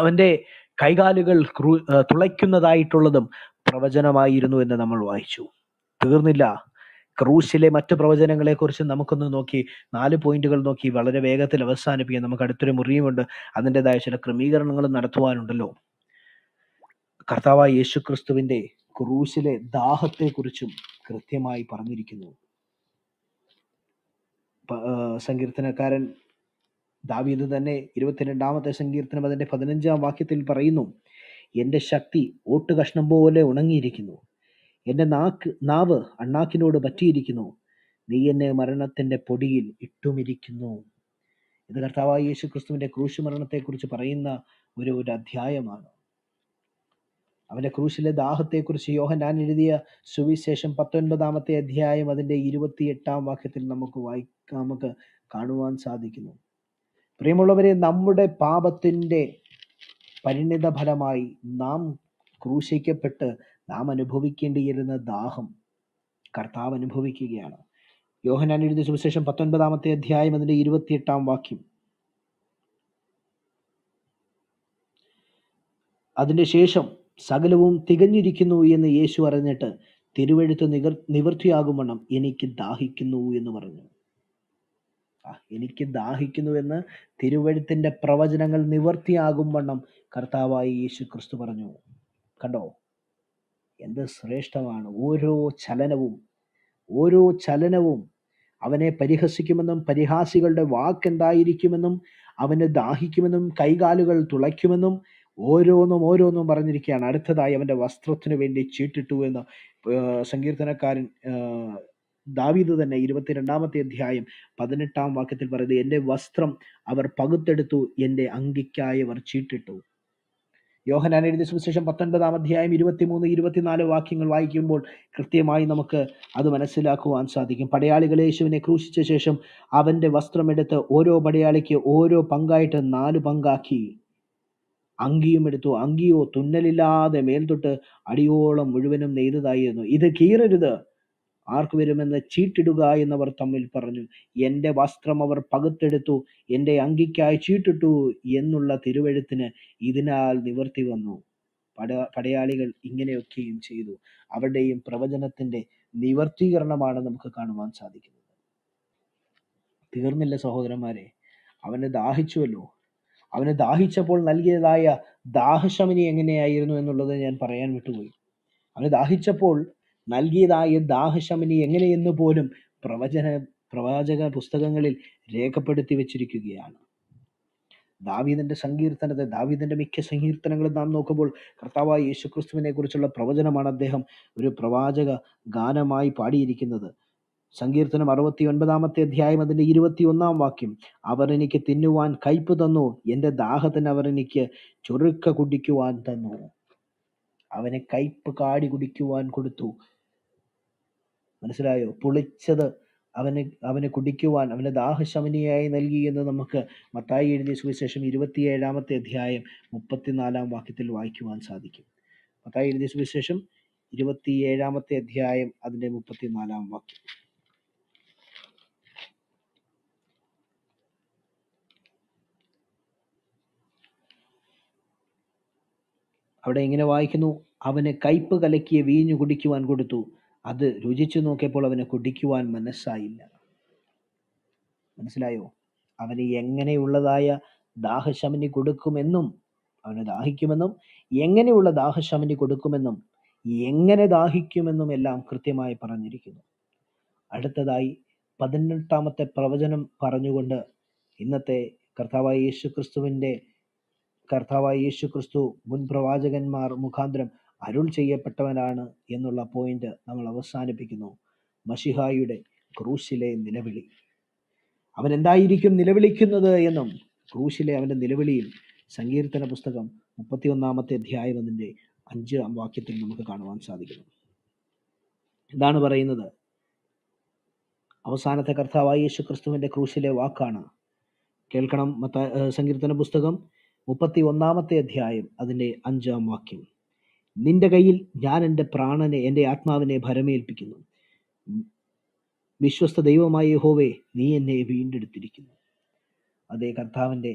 അവൻ്റെ കൈകാലുകൾ തുളയ്ക്കുന്നതായിട്ടുള്ളതും പ്രവചനമായിരുന്നു എന്ന് നമ്മൾ വായിച്ചു തീർന്നില്ല ക്രൂശിലെ മറ്റു പ്രവചനങ്ങളെക്കുറിച്ച് നമുക്കൊന്ന് നോക്കി നാല് പോയിന്റുകൾ നോക്കി വളരെ വേഗത്തിൽ അവസാനിപ്പിക്കാം നമുക്ക് അടുത്തൊരു മുറിയുമുണ്ട് അതിൻ്റെതായ ചില ക്രമീകരണങ്ങൾ നടത്തുവാനുണ്ടല്ലോ കർത്താവായ യേശു ക്രിസ്തുവിൻ്റെ ക്രൂശിലെ ദാഹത്തെക്കുറിച്ചും കൃത്യമായി പറഞ്ഞിരിക്കുന്നു സങ്കീർത്തനക്കാരൻ ദാവീദ് തന്നെ ഇരുപത്തിരണ്ടാമത്തെ സങ്കീർത്തനം അതിൻ്റെ പതിനഞ്ചാം വാക്യത്തിൽ പറയുന്നു എൻ്റെ ശക്തി കഷ്ണം പോലെ ഉണങ്ങിയിരിക്കുന്നു എൻ്റെ നാക്ക് നാവ് അണ്ണാക്കിനോട് പറ്റിയിരിക്കുന്നു നീ എന്നെ മരണത്തിൻ്റെ പൊടിയിൽ ഇട്ടുമിരിക്കുന്നു ഇത് കർത്താവായ യേശു ക്രിസ്തുവിൻ്റെ ക്രൂശ് മരണത്തെക്കുറിച്ച് പറയുന്ന ഒരു ഒരു അധ്യായമാണ് അവൻ്റെ ക്രൂശിലെ ദാഹത്തെക്കുറിച്ച് ഞാൻ എഴുതിയ സുവിശേഷം പത്തൊൻപതാമത്തെ അധ്യായം അതിൻ്റെ ഇരുപത്തിയെട്ടാം വാക്യത്തിൽ നമുക്ക് വായി നമുക്ക് കാണുവാൻ സാധിക്കുന്നു പ്രിയമുള്ളവരെ നമ്മുടെ പാപത്തിൻ്റെ പരിണിത ഫലമായി നാം ക്രൂശിക്കപ്പെട്ട് നാം അനുഭവിക്കേണ്ടിയിരുന്ന ദാഹം കർത്താവ് അനുഭവിക്കുകയാണ് യോഹനാൻ എഴുതിയ സുവിശേഷം പത്തൊൻപതാമത്തെ അധ്യായം അതിൻ്റെ ഇരുപത്തിയെട്ടാം വാക്യം അതിൻ്റെ ശേഷം സകലവും തികഞ്ഞിരിക്കുന്നു എന്ന് യേശു അറിഞ്ഞിട്ട് തിരുവഴുത്ത് നിവർ നിവൃത്തിയാകുമണം എനിക്ക് ദാഹിക്കുന്നു എന്ന് പറഞ്ഞു എനിക്ക് ദാഹിക്കുന്നുവെന്ന് തിരുവഴുത്തിൻ്റെ പ്രവചനങ്ങൾ നിവർത്തിയാകും വണ്ണം കർത്താവായി യേശു ക്രിസ്തു പറഞ്ഞു കണ്ടോ എന്ത് ശ്രേഷ്ഠമാണ് ഓരോ ചലനവും ഓരോ ചലനവും അവനെ പരിഹസിക്കുമെന്നും പരിഹാസികളുടെ വാക്കെന്തായിരിക്കുമെന്നും അവനെ ദാഹിക്കുമെന്നും കൈകാലുകൾ തുളയ്ക്കുമെന്നും ഓരോന്നും ഓരോന്നും പറഞ്ഞിരിക്കുകയാണ് അടുത്തതായി അവൻ്റെ വസ്ത്രത്തിനു വേണ്ടി ചീട്ടിട്ടു എന്ന് സങ്കീർത്തനക്കാരൻ ദാവീദ് തന്നെ ഇരുപത്തിരണ്ടാമത്തെ അധ്യായം പതിനെട്ടാം വാക്യത്തിൽ പറയുന്നത് എൻ്റെ വസ്ത്രം അവർ പകുത്തെടുത്തു എൻ്റെ അങ്കിക്കായി അവർ ചീട്ടിട്ടു യോഹനാൻ എഴുതിയ സുവിശേഷം പത്തൊൻപതാം അധ്യായം ഇരുപത്തിമൂന്ന് ഇരുപത്തിനാല് വാക്യങ്ങൾ വായിക്കുമ്പോൾ കൃത്യമായി നമുക്ക് അത് മനസ്സിലാക്കുവാൻ സാധിക്കും പടയാളികൾ യേശുവിനെ ക്രൂശിച്ച ശേഷം അവൻ്റെ വസ്ത്രമെടുത്ത് ഓരോ പടയാളിക്ക് ഓരോ പങ്കായിട്ട് നാല് പങ്കാക്കി അങ്കിയും എടുത്തു അങ്കിയോ തുന്നലില്ലാതെ മേൽതൊട്ട് അടിയോളം മുഴുവനും നെയ്തതായിരുന്നു ഇത് കീറരുത് ആർക്ക് വരുമെന്ന് ചീട്ടിടുക എന്നവർ തമ്മിൽ പറഞ്ഞു എൻ്റെ വസ്ത്രം അവർ പകുത്തെടുത്തു എൻ്റെ അങ്കിക്കായി ചീട്ടിട്ടു എന്നുള്ള തിരുവഴുത്തിന് ഇതിനാൽ നിവർത്തി വന്നു പട പടയാളികൾ ഇങ്ങനെയൊക്കെയും ചെയ്തു അവരുടെയും പ്രവചനത്തിന്റെ നിവർത്തീകരണമാണ് നമുക്ക് കാണുവാൻ സാധിക്കുന്നത് തീർന്നില്ല സഹോദരന്മാരെ അവന് ദാഹിച്ചുവല്ലോ അവന് ദാഹിച്ചപ്പോൾ നൽകിയതായ ദാഹശമനി എങ്ങനെയായിരുന്നു എന്നുള്ളത് ഞാൻ പറയാൻ വിട്ടുപോയി അവന് ദാഹിച്ചപ്പോൾ നൽകിയതായ ദാഹശമനി എങ്ങനെയെന്ന് പോലും പ്രവചന പ്രവാചക പുസ്തകങ്ങളിൽ രേഖപ്പെടുത്തി വച്ചിരിക്കുകയാണ് ദാവീദിന്റെ സങ്കീർത്തനത്തെ ദാവീദിന്റെ മിക്ക സങ്കീർത്തനങ്ങളും നാം നോക്കുമ്പോൾ കർത്താവായ യേശുക്രിസ്തുവിനെ കുറിച്ചുള്ള പ്രവചനമാണ് അദ്ദേഹം ഒരു പ്രവാചക ഗാനമായി പാടിയിരിക്കുന്നത് സങ്കീർത്തനം അറുപത്തി ഒൻപതാമത്തെ അധ്യായം അതിൻ്റെ ഇരുപത്തി ഒന്നാം വാക്യം അവർ എനിക്ക് തിന്നുവാൻ കയ്പ് തന്നു എൻ്റെ ദാഹത്തിന് അവർ എനിക്ക് ചൊറുക്ക കുടിക്കുവാൻ തന്നു അവനെ കയ്പ് കാടി കുടിക്കുവാൻ കൊടുത്തു മനസ്സിലായോ പുളിച്ചത് അവന് അവന് കുടിക്കുവാൻ അവന് ദാഹശമനിയായി നൽകി എന്ന് നമുക്ക് മത്തായി എഴുതിയ സുവിശേഷം ഇരുപത്തിയേഴാമത്തെ അധ്യായം മുപ്പത്തിനാലാം വാക്യത്തിൽ വായിക്കുവാൻ സാധിക്കും മത്തായി എഴുതിയ സുവിശേഷം ഇരുപത്തിയേഴാമത്തെ അധ്യായം അതിൻ്റെ മുപ്പത്തിനാലാം വാക്യം അവിടെ ഇങ്ങനെ വായിക്കുന്നു അവന് കയ്പ് കലക്കിയ വീഞ്ഞു കുടിക്കുവാൻ കൊടുത്തു അത് രുചിച്ചു നോക്കിയപ്പോൾ അവന് കുടിക്കുവാൻ മനസ്സായില്ല മനസ്സിലായോ അവന് എങ്ങനെയുള്ളതായ ദാഹശമനി കൊടുക്കുമെന്നും അവന് ദാഹിക്കുമെന്നും എങ്ങനെയുള്ള ദാഹശമനി കൊടുക്കുമെന്നും എങ്ങനെ ദാഹിക്കുമെന്നും എല്ലാം കൃത്യമായി പറഞ്ഞിരിക്കുന്നു അടുത്തതായി പതിനെട്ടാമത്തെ പ്രവചനം പറഞ്ഞുകൊണ്ട് ഇന്നത്തെ കർത്താവായ യേശു ക്രിസ്തുവിൻ്റെ കർത്താവായ യേശു ക്രിസ്തു മുൻ പ്രവാചകന്മാർ മുഖാന്തരം അരുൾ ചെയ്യപ്പെട്ടവനാണ് എന്നുള്ള പോയിന്റ് നമ്മൾ അവസാനിപ്പിക്കുന്നു മഷിഹായുടെ ക്രൂശിലെ നിലവിളി അവൻ എന്തായിരിക്കും നിലവിളിക്കുന്നത് എന്നും ക്രൂശിലെ അവൻ്റെ നിലവിളിയിൽ സങ്കീർത്തന പുസ്തകം മുപ്പത്തിയൊന്നാമത്തെ അധ്യായം അതിൻ്റെ അഞ്ച് വാക്യത്തിൽ നമുക്ക് കാണുവാൻ സാധിക്കുന്നു ഇതാണ് പറയുന്നത് അവസാനത്തെ കർത്താവായ യേശു ക്രിസ്തുവിൻ്റെ ക്രൂശിലെ വാക്കാണ് കേൾക്കണം മത്ത സങ്കീർത്തന പുസ്തകം മുപ്പത്തി ഒന്നാമത്തെ അധ്യായം അതിൻ്റെ അഞ്ചാം വാക്യം നിന്റെ കയ്യിൽ ഞാൻ എൻ്റെ പ്രാണനെ എൻ്റെ ആത്മാവിനെ ഭരമേൽപ്പിക്കുന്നു വിശ്വസ്ത ദൈവമായ യഹോവേ നീ എന്നെ വീണ്ടെടുത്തിരിക്കുന്നു അതേ കർത്താവിൻ്റെ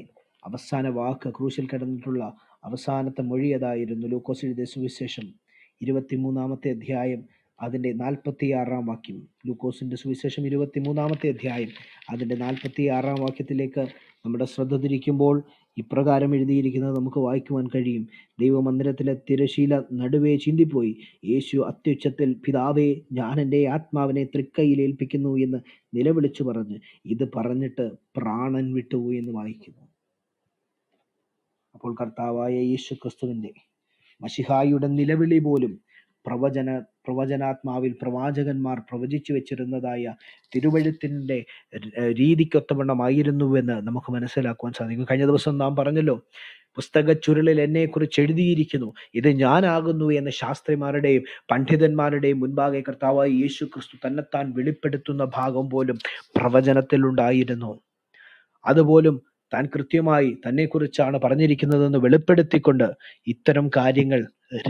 അവസാന വാക്ക് ക്രൂശിൽ കിടന്നിട്ടുള്ള അവസാനത്തെ മൊഴി അതായിരുന്നു ലൂക്കോസ് എഴുതിയ സുവിശേഷം ഇരുപത്തിമൂന്നാമത്തെ അധ്യായം അതിൻ്റെ ആറാം വാക്യം ലൂക്കോസിൻ്റെ സുവിശേഷം ഇരുപത്തിമൂന്നാമത്തെ അധ്യായം അതിൻ്റെ ആറാം വാക്യത്തിലേക്ക് നമ്മുടെ ശ്രദ്ധ തിരിക്കുമ്പോൾ ഇപ്രകാരം എഴുതിയിരിക്കുന്നത് നമുക്ക് വായിക്കുവാൻ കഴിയും ദൈവമന്ദിരത്തിലെ തിരശീല നടുവേ ചിന്തിപ്പോയി യേശു അത്യുച്ചത്തിൽ പിതാവേ ഞാൻ എൻ്റെ ആത്മാവിനെ തൃക്കൈയിൽ ഏൽപ്പിക്കുന്നു എന്ന് നിലവിളിച്ചു പറഞ്ഞ് ഇത് പറഞ്ഞിട്ട് പ്രാണൻ വിട്ടുപോയി എന്ന് വായിക്കുന്നു അപ്പോൾ കർത്താവായ യേശു ക്രിസ്തുവിൻ്റെ മഷിഹായിയുടെ നിലവിളി പോലും പ്രവചന പ്രവചനാത്മാവിൽ പ്രവാചകന്മാർ പ്രവചിച്ചു വെച്ചിരുന്നതായ തിരുവഴുത്തിൻ്റെ രീതിക്കൊത്തവണ്ണമായിരുന്നുവെന്ന് നമുക്ക് മനസ്സിലാക്കുവാൻ സാധിക്കും കഴിഞ്ഞ ദിവസം നാം പറഞ്ഞല്ലോ പുസ്തക ചുരുളിൽ എന്നെക്കുറിച്ച് എഴുതിയിരിക്കുന്നു ഇത് ഞാനാകുന്നു എന്ന് ശാസ്ത്രിമാരുടെയും പണ്ഡിതന്മാരുടെയും മുൻപാകെ കർത്താവായി യേശു ക്രിസ്തു തന്നെത്താൻ വെളിപ്പെടുത്തുന്ന ഭാഗം പോലും പ്രവചനത്തിലുണ്ടായിരുന്നു അതുപോലും താൻ കൃത്യമായി തന്നെക്കുറിച്ചാണ് പറഞ്ഞിരിക്കുന്നതെന്ന് വെളിപ്പെടുത്തിക്കൊണ്ട് ഇത്തരം കാര്യങ്ങൾ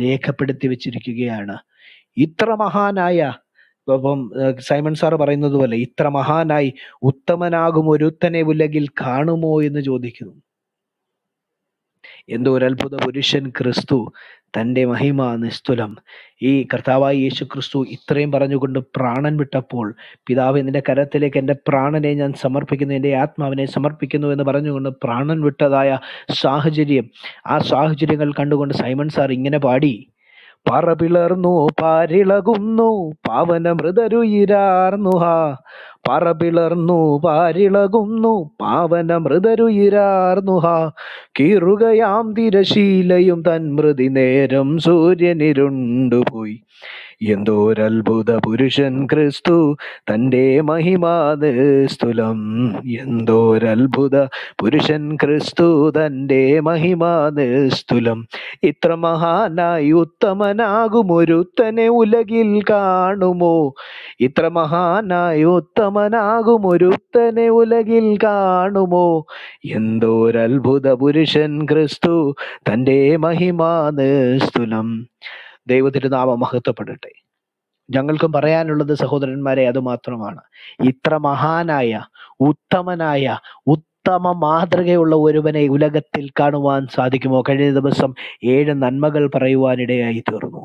രേഖപ്പെടുത്തി വച്ചിരിക്കുകയാണ് ഇത്ര മഹാനായ ഇപ്പം സൈമൺ സാർ പറയുന്നത് പോലെ ഇത്ര മഹാനായി ഉത്തമനാകും ഒരുത്തനെ ഉലകിൽ കാണുമോ എന്ന് ചോദിക്കുന്നു എന്തോ ഒരു അത്ഭുത പുരുഷൻ ക്രിസ്തു തൻ്റെ മഹിമ നിസ്തുലം ഈ കർത്താവായി യേശു ക്രിസ്തു ഇത്രയും പറഞ്ഞുകൊണ്ട് പ്രാണൻ വിട്ടപ്പോൾ പിതാവ് നിന്റെ കരത്തിലേക്ക് എൻ്റെ പ്രാണനെ ഞാൻ സമർപ്പിക്കുന്നു എൻ്റെ ആത്മാവിനെ സമർപ്പിക്കുന്നു എന്ന് പറഞ്ഞുകൊണ്ട് പ്രാണൻ വിട്ടതായ സാഹചര്യം ആ സാഹചര്യങ്ങൾ കണ്ടുകൊണ്ട് സൈമൺ സാർ ഇങ്ങനെ പാടി പറപിളർന്നു പാരിളകുന്നു പാവന മൃതരുയിരാർന്നു ഹാ പറപിളർന്നു പാരിളകുന്നു പാവന മൃതരുയിരാർന്നു ഹാ കീറുകയാം തിരശീലയും മൃതി നേരം സൂര്യനിരുണ്ടുപോയി എന്തോരത്ഭുത പുരുഷൻ ക്രിസ്തു തൻ്റെ മഹിമാത് സ്തുലം എന്തോരത്ഭുത പുരുഷൻ ക്രിസ്തു തൻ്റെ മഹിമാത് സ്തുലം ഇത്ര മഹാനായി ഉത്തമനാകുമൊരുത്തനെ ഉലകിൽ കാണുമോ ഇത്ര മഹാനായി ഉത്തമനാകുമൊരുത്തനെ ഉലകിൽ കാണുമോ എന്തോരത്ഭുത പുരുഷൻ ക്രിസ്തു തൻ്റെ മഹിമാത് സ്തുലം ദൈവതിരുനാമം മഹത്വപ്പെടട്ടെ ഞങ്ങൾക്കും പറയാനുള്ളത് സഹോദരന്മാരെ അത് മാത്രമാണ് ഇത്ര മഹാനായ ഉത്തമനായ ഉത്തമ മാതൃകയുള്ള ഒരുവനെ ഉലകത്തിൽ കാണുവാൻ സാധിക്കുമോ കഴിഞ്ഞ ദിവസം ഏഴ് നന്മകൾ പറയുവാനിടയായി തീർന്നു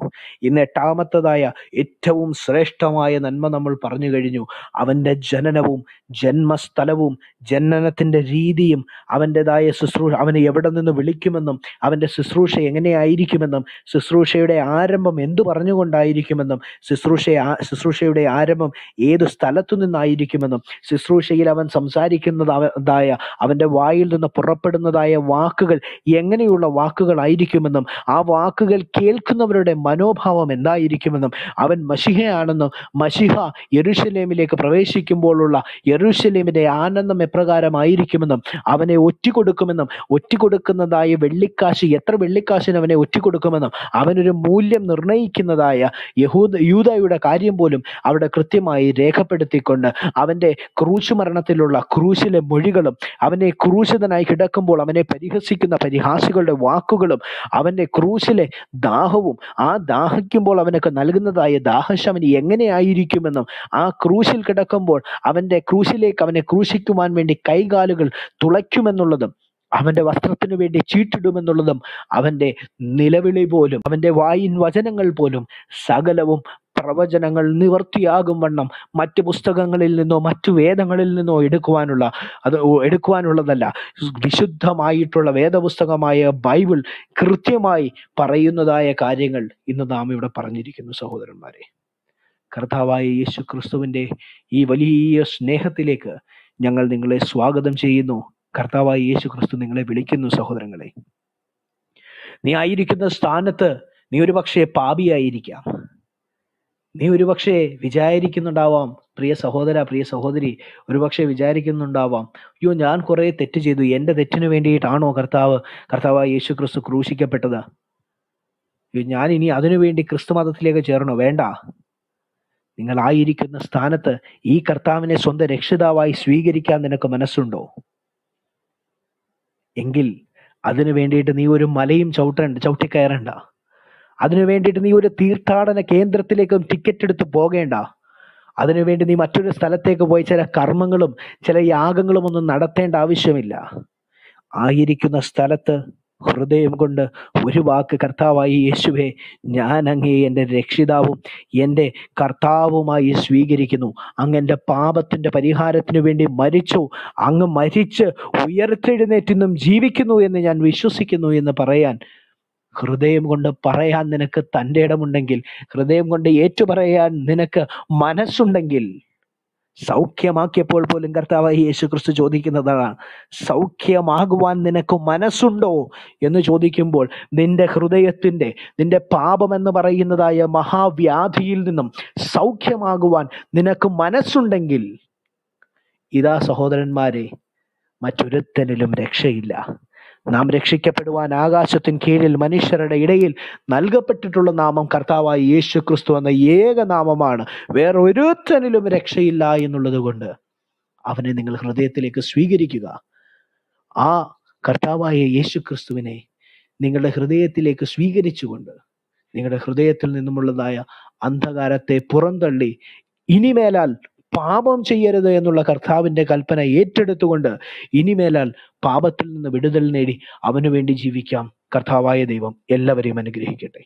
ഇന്ന് എട്ടാമത്തതായ ഏറ്റവും ശ്രേഷ്ഠമായ നന്മ നമ്മൾ പറഞ്ഞു കഴിഞ്ഞു അവൻ്റെ ജനനവും ജന്മസ്ഥലവും ജനനത്തിൻ്റെ രീതിയും അവൻ്റെതായ ശുശ്രൂഷ അവനെ എവിടെ നിന്ന് വിളിക്കുമെന്നും അവൻ്റെ ശുശ്രൂഷ എങ്ങനെയായിരിക്കുമെന്നും ശുശ്രൂഷയുടെ ആരംഭം എന്തു പറഞ്ഞുകൊണ്ടായിരിക്കുമെന്നും ശുശ്രൂഷ ശുശ്രൂഷയുടെ ആരംഭം ഏത് സ്ഥലത്തു നിന്നായിരിക്കുമെന്നും ശുശ്രൂഷയിൽ അവൻ സംസാരിക്കുന്നതായ അവൻ്റെ വായിൽ നിന്ന് പുറപ്പെടുന്നതായ വാക്കുകൾ എങ്ങനെയുള്ള വാക്കുകളായിരിക്കുമെന്നും ആ വാക്കുകൾ കേൾക്കുന്നവരുടെ മനോഭാവം എന്തായിരിക്കുമെന്നും അവൻ മഷിഹയാണെന്നും മഷിഹ യരുഷലേമിലേക്ക് പ്രവേശിക്കുമ്പോഴുള്ള യരുഷലേമിൻ്റെ ആനന്ദം എപ്രകാരമായിരിക്കുമെന്നും അവനെ ഒറ്റിക്കൊടുക്കുമെന്നും ഒറ്റിക്കൊടുക്കുന്നതായ വെള്ളിക്കാശ് എത്ര വെള്ളിക്കാശിന് അവനെ ഒറ്റിക്കൊടുക്കുമെന്നും അവനൊരു മൂല്യം നിർണയിക്കുന്നതായ യഹൂദ യൂതയുടെ കാര്യം പോലും അവിടെ കൃത്യമായി രേഖപ്പെടുത്തിക്കൊണ്ട് അവൻ്റെ ക്രൂശ് മരണത്തിലുള്ള ക്രൂശിലെ മൊഴികളും അവനെ ക്രൂശിതനായി കിടക്കുമ്പോൾ അവനെ പരിഹസിക്കുന്ന പരിഹാസികളുടെ വാക്കുകളും അവൻ്റെ ക്രൂശിലെ ദാഹവും ആ ദാഹിക്കുമ്പോൾ അവനൊക്കെ നൽകുന്നതായ ദാഹശമനി എങ്ങനെയായിരിക്കുമെന്നും ആ ക്രൂശിൽ കിടക്കുമ്പോൾ അവൻ്റെ ക്രൂശിലേക്ക് അവനെ ക്രൂശിക്കുവാൻ വേണ്ടി കൈകാലുകൾ തുളയ്ക്കുമെന്നുള്ളതും അവന്റെ വസ്ത്രത്തിനു വേണ്ടി ചീട്ടിടുമെന്നുള്ളതും അവന്റെ നിലവിളി പോലും അവന്റെ വായിൻ വചനങ്ങൾ പോലും സകലവും പ്രവചനങ്ങൾ നിവർത്തിയാകും വണ്ണം മറ്റ് പുസ്തകങ്ങളിൽ നിന്നോ മറ്റു വേദങ്ങളിൽ നിന്നോ എടുക്കുവാനുള്ള അത് എടുക്കുവാനുള്ളതല്ല വിശുദ്ധമായിട്ടുള്ള വേദപുസ്തകമായ ബൈബിൾ കൃത്യമായി പറയുന്നതായ കാര്യങ്ങൾ ഇന്ന് നാം ഇവിടെ പറഞ്ഞിരിക്കുന്നു സഹോദരന്മാരെ കർത്താവായ യേശു ക്രിസ്തുവിൻ്റെ ഈ വലിയ സ്നേഹത്തിലേക്ക് ഞങ്ങൾ നിങ്ങളെ സ്വാഗതം ചെയ്യുന്നു കർത്താവായ യേശു ക്രിസ്തു നിങ്ങളെ വിളിക്കുന്നു സഹോദരങ്ങളെ നീ ആയിരിക്കുന്ന സ്ഥാനത്ത് നീ ഒരു പക്ഷേ പാപിയായിരിക്കാം നീ ഒരുപക്ഷെ വിചാരിക്കുന്നുണ്ടാവാം പ്രിയ സഹോദര പ്രിയ സഹോദരി ഒരുപക്ഷെ വിചാരിക്കുന്നുണ്ടാവാം അയ്യോ ഞാൻ കുറെ തെറ്റ് ചെയ്തു എൻ്റെ തെറ്റിനു വേണ്ടിയിട്ടാണോ കർത്താവ് കർത്താവ് യേശു ക്രിസ്തു ക്രൂശിക്കപ്പെട്ടത് ഞാൻ ഇനി അതിനുവേണ്ടി ക്രിസ്തു മതത്തിലേക്ക് ചേർണോ വേണ്ട നിങ്ങൾ ആയിരിക്കുന്ന സ്ഥാനത്ത് ഈ കർത്താവിനെ സ്വന്തം രക്ഷിതാവായി സ്വീകരിക്കാൻ നിനക്ക് മനസ്സുണ്ടോ എങ്കിൽ അതിനു വേണ്ടിയിട്ട് നീ ഒരു മലയും ചവിട്ടേണ്ട ചവിട്ടിക്കയറണ്ട അതിനു വേണ്ടിയിട്ട് നീ ഒരു തീർത്ഥാടന കേന്ദ്രത്തിലേക്കും ടിക്കറ്റ് എടുത്ത് പോകേണ്ട അതിനുവേണ്ടി നീ മറ്റൊരു സ്ഥലത്തേക്ക് പോയി ചില കർമ്മങ്ങളും ചില യാഗങ്ങളും ഒന്നും നടത്തേണ്ട ആവശ്യമില്ല ആയിരിക്കുന്ന സ്ഥലത്ത് ഹൃദയം കൊണ്ട് ഒരു വാക്ക് കർത്താവായി യേശുവെ ഞാൻ അങ്ങേ എൻ്റെ രക്ഷിതാവും എൻ്റെ കർത്താവുമായി സ്വീകരിക്കുന്നു അങ്ങ് എൻ്റെ പാപത്തിൻ്റെ പരിഹാരത്തിനു വേണ്ടി മരിച്ചു അങ്ങ് മരിച്ച് ഉയർത്തെഴുന്നേറ്റിന്നും ജീവിക്കുന്നു എന്ന് ഞാൻ വിശ്വസിക്കുന്നു എന്ന് പറയാൻ ഹൃദയം കൊണ്ട് പറയാൻ നിനക്ക് തൻ്റെ ഇടമുണ്ടെങ്കിൽ ഹൃദയം കൊണ്ട് ഏറ്റു പറയാൻ നിനക്ക് മനസ്സുണ്ടെങ്കിൽ സൗഖ്യമാക്കിയപ്പോൾ പോലും കർത്താവായി യേശു ക്രിസ്തു ചോദിക്കുന്നതാണ് സൗഖ്യമാകുവാൻ നിനക്ക് മനസ്സുണ്ടോ എന്ന് ചോദിക്കുമ്പോൾ നിന്റെ ഹൃദയത്തിൻ്റെ നിന്റെ പാപം എന്ന് പറയുന്നതായ മഹാവ്യാധിയിൽ നിന്നും സൗഖ്യമാകുവാൻ നിനക്ക് മനസ്സുണ്ടെങ്കിൽ ഇതാ സഹോദരന്മാരെ മറ്റൊരുത്തനിലും രക്ഷയില്ല നാം രക്ഷിക്കപ്പെടുവാൻ ആകാശത്തിന് കീഴിൽ മനുഷ്യരുടെ ഇടയിൽ നൽകപ്പെട്ടിട്ടുള്ള നാമം കർത്താവായി യേശു ക്രിസ്തു എന്ന ഏക നാമമാണ് വേറൊരുത്തനിലും രക്ഷയില്ല എന്നുള്ളത് കൊണ്ട് അവനെ നിങ്ങൾ ഹൃദയത്തിലേക്ക് സ്വീകരിക്കുക ആ കർത്താവായ യേശു ക്രിസ്തുവിനെ നിങ്ങളുടെ ഹൃദയത്തിലേക്ക് സ്വീകരിച്ചുകൊണ്ട് നിങ്ങളുടെ ഹൃദയത്തിൽ നിന്നുമുള്ളതായ അന്ധകാരത്തെ പുറന്തള്ളി ഇനിമേലാൽ പാപം ചെയ്യരുത് എന്നുള്ള കർത്താവിൻ്റെ കൽപ്പന ഏറ്റെടുത്തുകൊണ്ട് ഇനിമേലാൽ പാപത്തിൽ നിന്ന് വിടുതൽ നേടി അവനു വേണ്ടി ജീവിക്കാം കർത്താവായ ദൈവം എല്ലാവരെയും അനുഗ്രഹിക്കട്ടെ